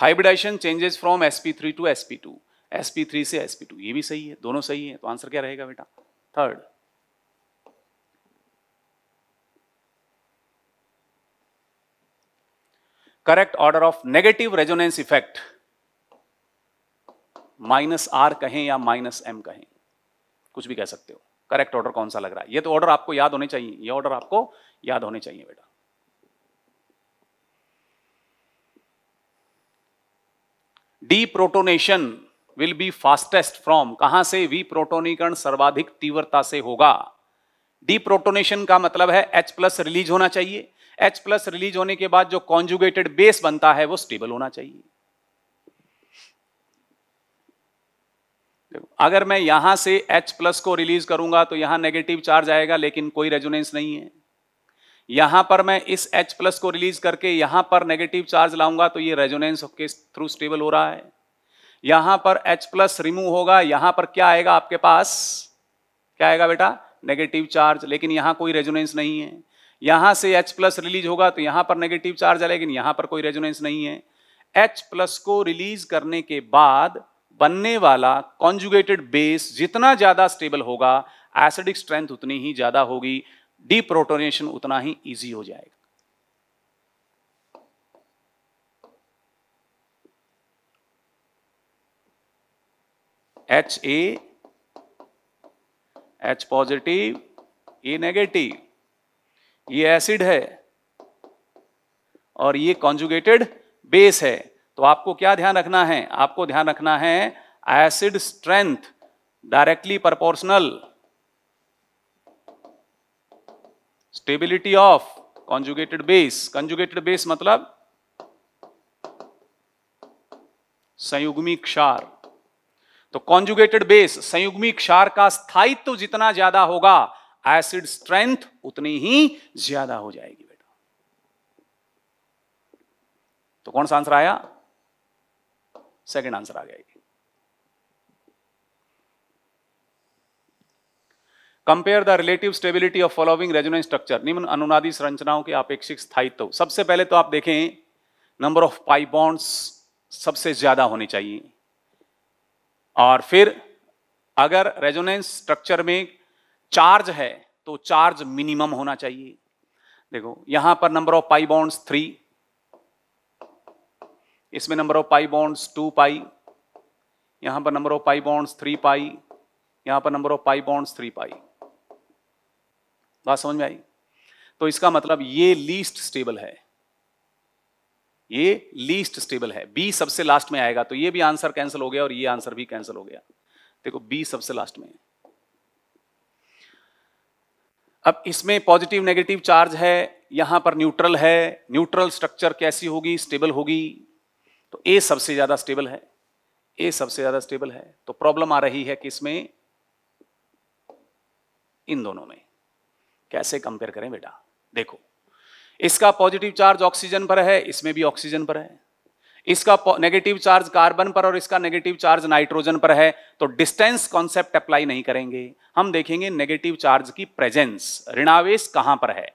हाइब्रिडाइशन changes from sp3 to sp2 sp3 से sp2 ये भी सही है दोनों सही है तो आंसर क्या रहेगा बेटा third correct order of negative resonance effect minus R कहें या माइनस एम कहें कुछ भी कह सकते हो करेक्ट ऑर्डर कौन सा लग रहा है ये तो ऑर्डर आपको याद होने चाहिए ये ऑर्डर आपको याद होने चाहिए बेटा deprotonation will be fastest from कहां से वी प्रोटोनीकरण सर्वाधिक तीव्रता से होगा डी प्रोटोनेशन का मतलब है एच प्लस रिलीज होना चाहिए एच प्लस रिलीज होने के बाद जो कॉन्जुगेटेड बेस बनता है वो स्टेबल होना चाहिए अगर मैं यहां से H प्लस को रिलीज करूंगा तो यहां नेगेटिव चार्ज आएगा लेकिन कोई रेजोनेंस नहीं है यहां पर मैं इस H प्लस को रिलीज करके यहां पर नेगेटिव चार्ज लाऊंगा तो ये रेजोनेंस के थ्रू स्टेबल हो रहा है यहां पर H प्लस रिमूव होगा यहां पर क्या आएगा आपके पास क्या आएगा बेटा नेगेटिव चार्ज लेकिन यहां कोई रेजोनेंस नहीं है यहां से H प्लस रिलीज होगा तो यहां पर नेगेटिव चार्ज है लेकिन यहां पर कोई रेजोनेंस नहीं है H प्लस को रिलीज करने के बाद बनने वाला कॉन्जुगेटेड बेस जितना ज़्यादा स्टेबल होगा एसिडिक स्ट्रेंथ उतनी ही ज़्यादा होगी डी प्रोटोनेशन उतना ही ईजी हो जाएगा H A H positive A negative ये एसिड है और ये कॉन्जुगेटेड बेस है तो आपको क्या ध्यान रखना है आपको ध्यान रखना है acid strength directly proportional stability of conjugated base conjugated base मतलब संयुग्मी क्षार तो कॉन्जुगेटेड बेस संयुग्मी क्षार का स्थायित्व तो जितना ज्यादा होगा एसिड स्ट्रेंथ उतनी ही ज्यादा हो जाएगी बेटा तो कौन सा आंसर आया सेकंड आंसर आ गया compare the relative stability of following resonance structure निम्न अनुनादी संरचनाओं के अपेक्षिक स्थायित्व सबसे पहले तो आप देखें नंबर ऑफ पाई बॉन्ड्स सबसे ज्यादा होने चाहिए और फिर अगर रेजोनेंस स्ट्रक्चर में चार्ज है तो चार्ज मिनिमम होना चाहिए देखो यहां पर number of pi bonds three इसमें number of pi bonds two pi यहां पर number of pi bonds three pi यहां पर number of pi bonds three pi बात समझ में आई तो इसका मतलब ये लीस्ट स्टेबल है ये लीस्ट स्टेबल है बी सबसे लास्ट में आएगा तो ये भी आंसर कैंसिल हो गया और ये आंसर भी कैंसिल हो गया देखो बी सबसे लास्ट में अब इसमें पॉजिटिव नेगेटिव चार्ज है यहां पर न्यूट्रल है न्यूट्रल स्ट्रक्चर कैसी होगी स्टेबल होगी तो ए सबसे ज़्यादा स्टेबल है ए सबसे ज़्यादा स्टेबल है तो प्रॉब्लम आ रही है कि इसमें इन दोनों में कैसे कंपेयर करें बेटा देखो इसका पॉजिटिव चार्ज ऑक्सीजन पर है इसमें भी ऑक्सीजन पर है इसका नेगेटिव चार्ज कार्बन पर और इसका नेगेटिव चार्ज नाइट्रोजन पर है तो डिस्टेंस कॉन्सेप्ट अप्लाई नहीं करेंगे हम देखेंगे नेगेटिव चार्ज की प्रेजेंस ऋणावेश कहां पर है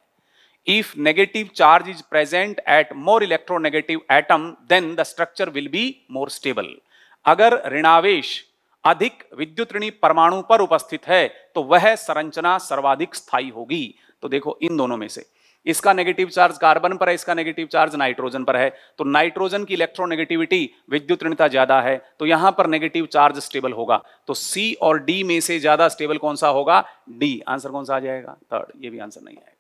if negative charge is present at more electronegative atom then the structure will be more stable agar ऋणावेश अधिक विद्युत ऋणी परमाणु पर उपस्थित है तो वह संरचना सर्वाधिक स्थायी होगी तो देखो इन दोनों में से इसका नेगेटिव चार्ज कार्बन पर है इसका नेगेटिव चार्ज नाइट्रोजन पर है तो नाइट्रोजन की इलेक्ट्रोनेगेटिविटी विद्युत ऋणता ज्यादा है तो यहां पर नेगेटिव चार्ज स्टेबल होगा तो सी और डी में से ज्यादा स्टेबल कौन सा होगा डी आंसर कौन सा आ जाएगा थर्ड ये भी आंसर नहीं आएगा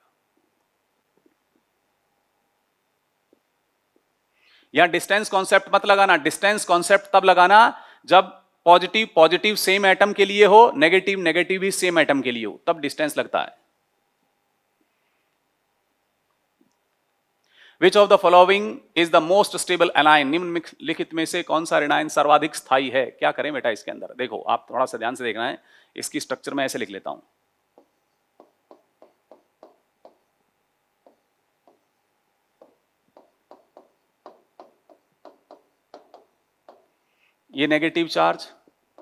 यहां डिस्टेंस कॉन्सेप्ट मत लगाना डिस्टेंस कॉन्सेप्ट तब लगाना जब पॉजिटिव पॉजिटिव सेम एटम के लिए हो नेगेटिव नेगेटिव भी सेम एटम के लिए हो तब डिस्टेंस लगता है which of the following is the most stable anion निम्न लिखित में से कौन सा रिनाइन सर्वाधिक स्थायी है क्या करें बेटा इसके अंदर देखो आप थोड़ा सा ध्यान से देखना है इसकी स्ट्रक्चर में ऐसे लिख लेता हूं ये नेगेटिव चार्ज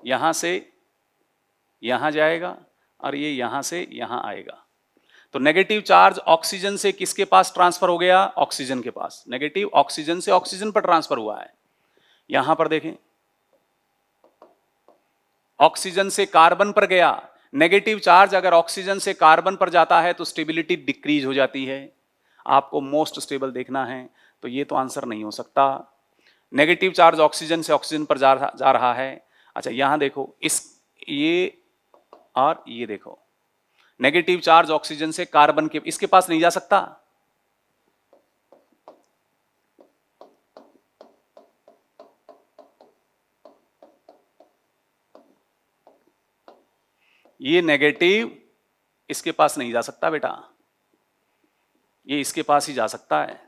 यहां से यहां जाएगा और ये यहां से यहां आएगा तो नेगेटिव चार्ज ऑक्सीजन से किसके पास ट्रांसफर हो गया ऑक्सीजन के पास नेगेटिव ऑक्सीजन से ऑक्सीजन पर ट्रांसफर हुआ है यहां पर देखें ऑक्सीजन से कार्बन पर गया नेगेटिव चार्ज अगर ऑक्सीजन से कार्बन पर जाता है तो स्टेबिलिटी डिक्रीज हो जाती है आपको मोस्ट स्टेबल देखना है तो ये तो आंसर नहीं हो सकता नेगेटिव चार्ज ऑक्सीजन से ऑक्सीजन पर जा जा रहा है अच्छा यहाँ देखो इस ये और ये देखो नेगेटिव चार्ज ऑक्सीजन से कार्बन के इसके पास नहीं जा सकता ये नेगेटिव इसके पास नहीं जा सकता बेटा ये इसके पास ही जा सकता है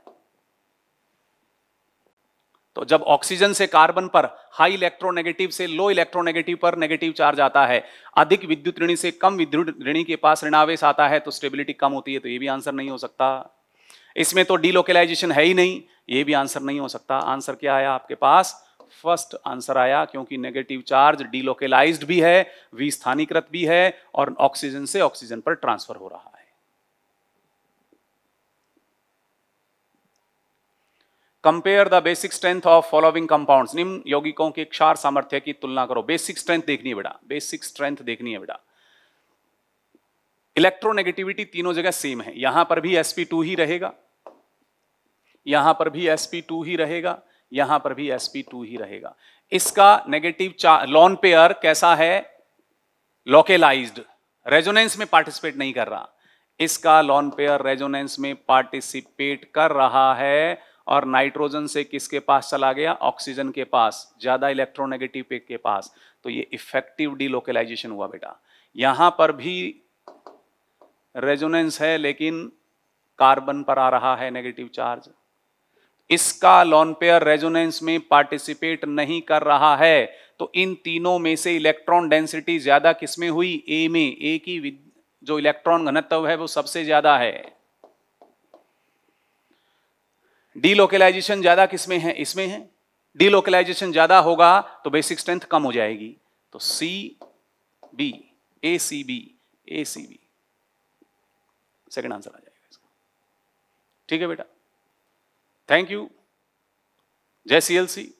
तो जब ऑक्सीजन से कार्बन पर हाई इलेक्ट्रोनेगेटिव से लो इलेक्ट्रोनेगेटिव पर नेगेटिव चार्ज आता है अधिक विद्युत ऋणी से कम विद्युत ऋणी के पास ऋणावेश आता है तो स्टेबिलिटी कम होती है तो ये भी आंसर नहीं हो सकता इसमें तो डीलोकलाइजेशन है ही नहीं ये भी आंसर नहीं हो सकता आंसर क्या आया आपके पास फर्स्ट आंसर आया क्योंकि नेगेटिव चार्ज डीलोकलाइज्ड भी है विस्थानीकृत भी है और ऑक्सीजन से ऑक्सीजन पर ट्रांसफर हो रहा है compare the basic strength of following compounds निम्न यौगिकों के क्षार सामर्थ्य की तुलना करो बेसिक स्ट्रेंथ देखनी है बेटा बेसिक स्ट्रेंथ देखनी है बेटा इलेक्ट्रोनेगेटिविटी तीनों जगह सेम है यहां पर भी sp2 ही रहेगा यहां पर भी sp2 ही रहेगा यहां पर भी sp2 ही रहेगा इसका नेगेटिव लॉन पेयर कैसा है लोकेलाइज्ड रेजोनेंस में पार्टिसिपेट नहीं कर रहा इसका लॉन पेयर रेजोनेंस में पार्टिसिपेट कर रहा है और नाइट्रोजन से किसके पास चला गया ऑक्सीजन के पास ज़्यादा इलेक्ट्रोनेगेटिव के पास तो ये इफेक्टिव डीलोकलाइजेशन हुआ बेटा यहां पर भी रेजोनेंस है लेकिन कार्बन पर आ रहा है नेगेटिव चार्ज इसका लॉनपेयर रेजोनेंस में पार्टिसिपेट नहीं कर रहा है तो इन तीनों में से इलेक्ट्रॉन डेंसिटी ज्यादा किसमें हुई ए में ए की जो इलेक्ट्रॉन घनत्व है वो सबसे ज्यादा है डीलोकलाइजेशन ज़्यादा किसमें है इसमें है डीलोकलाइजेशन ज़्यादा होगा तो बेसिक स्ट्रेंथ कम हो जाएगी तो C B A C B A C B second answer आ जाएगा इसका ठीक है बेटा थैंक यू जय सी एल सी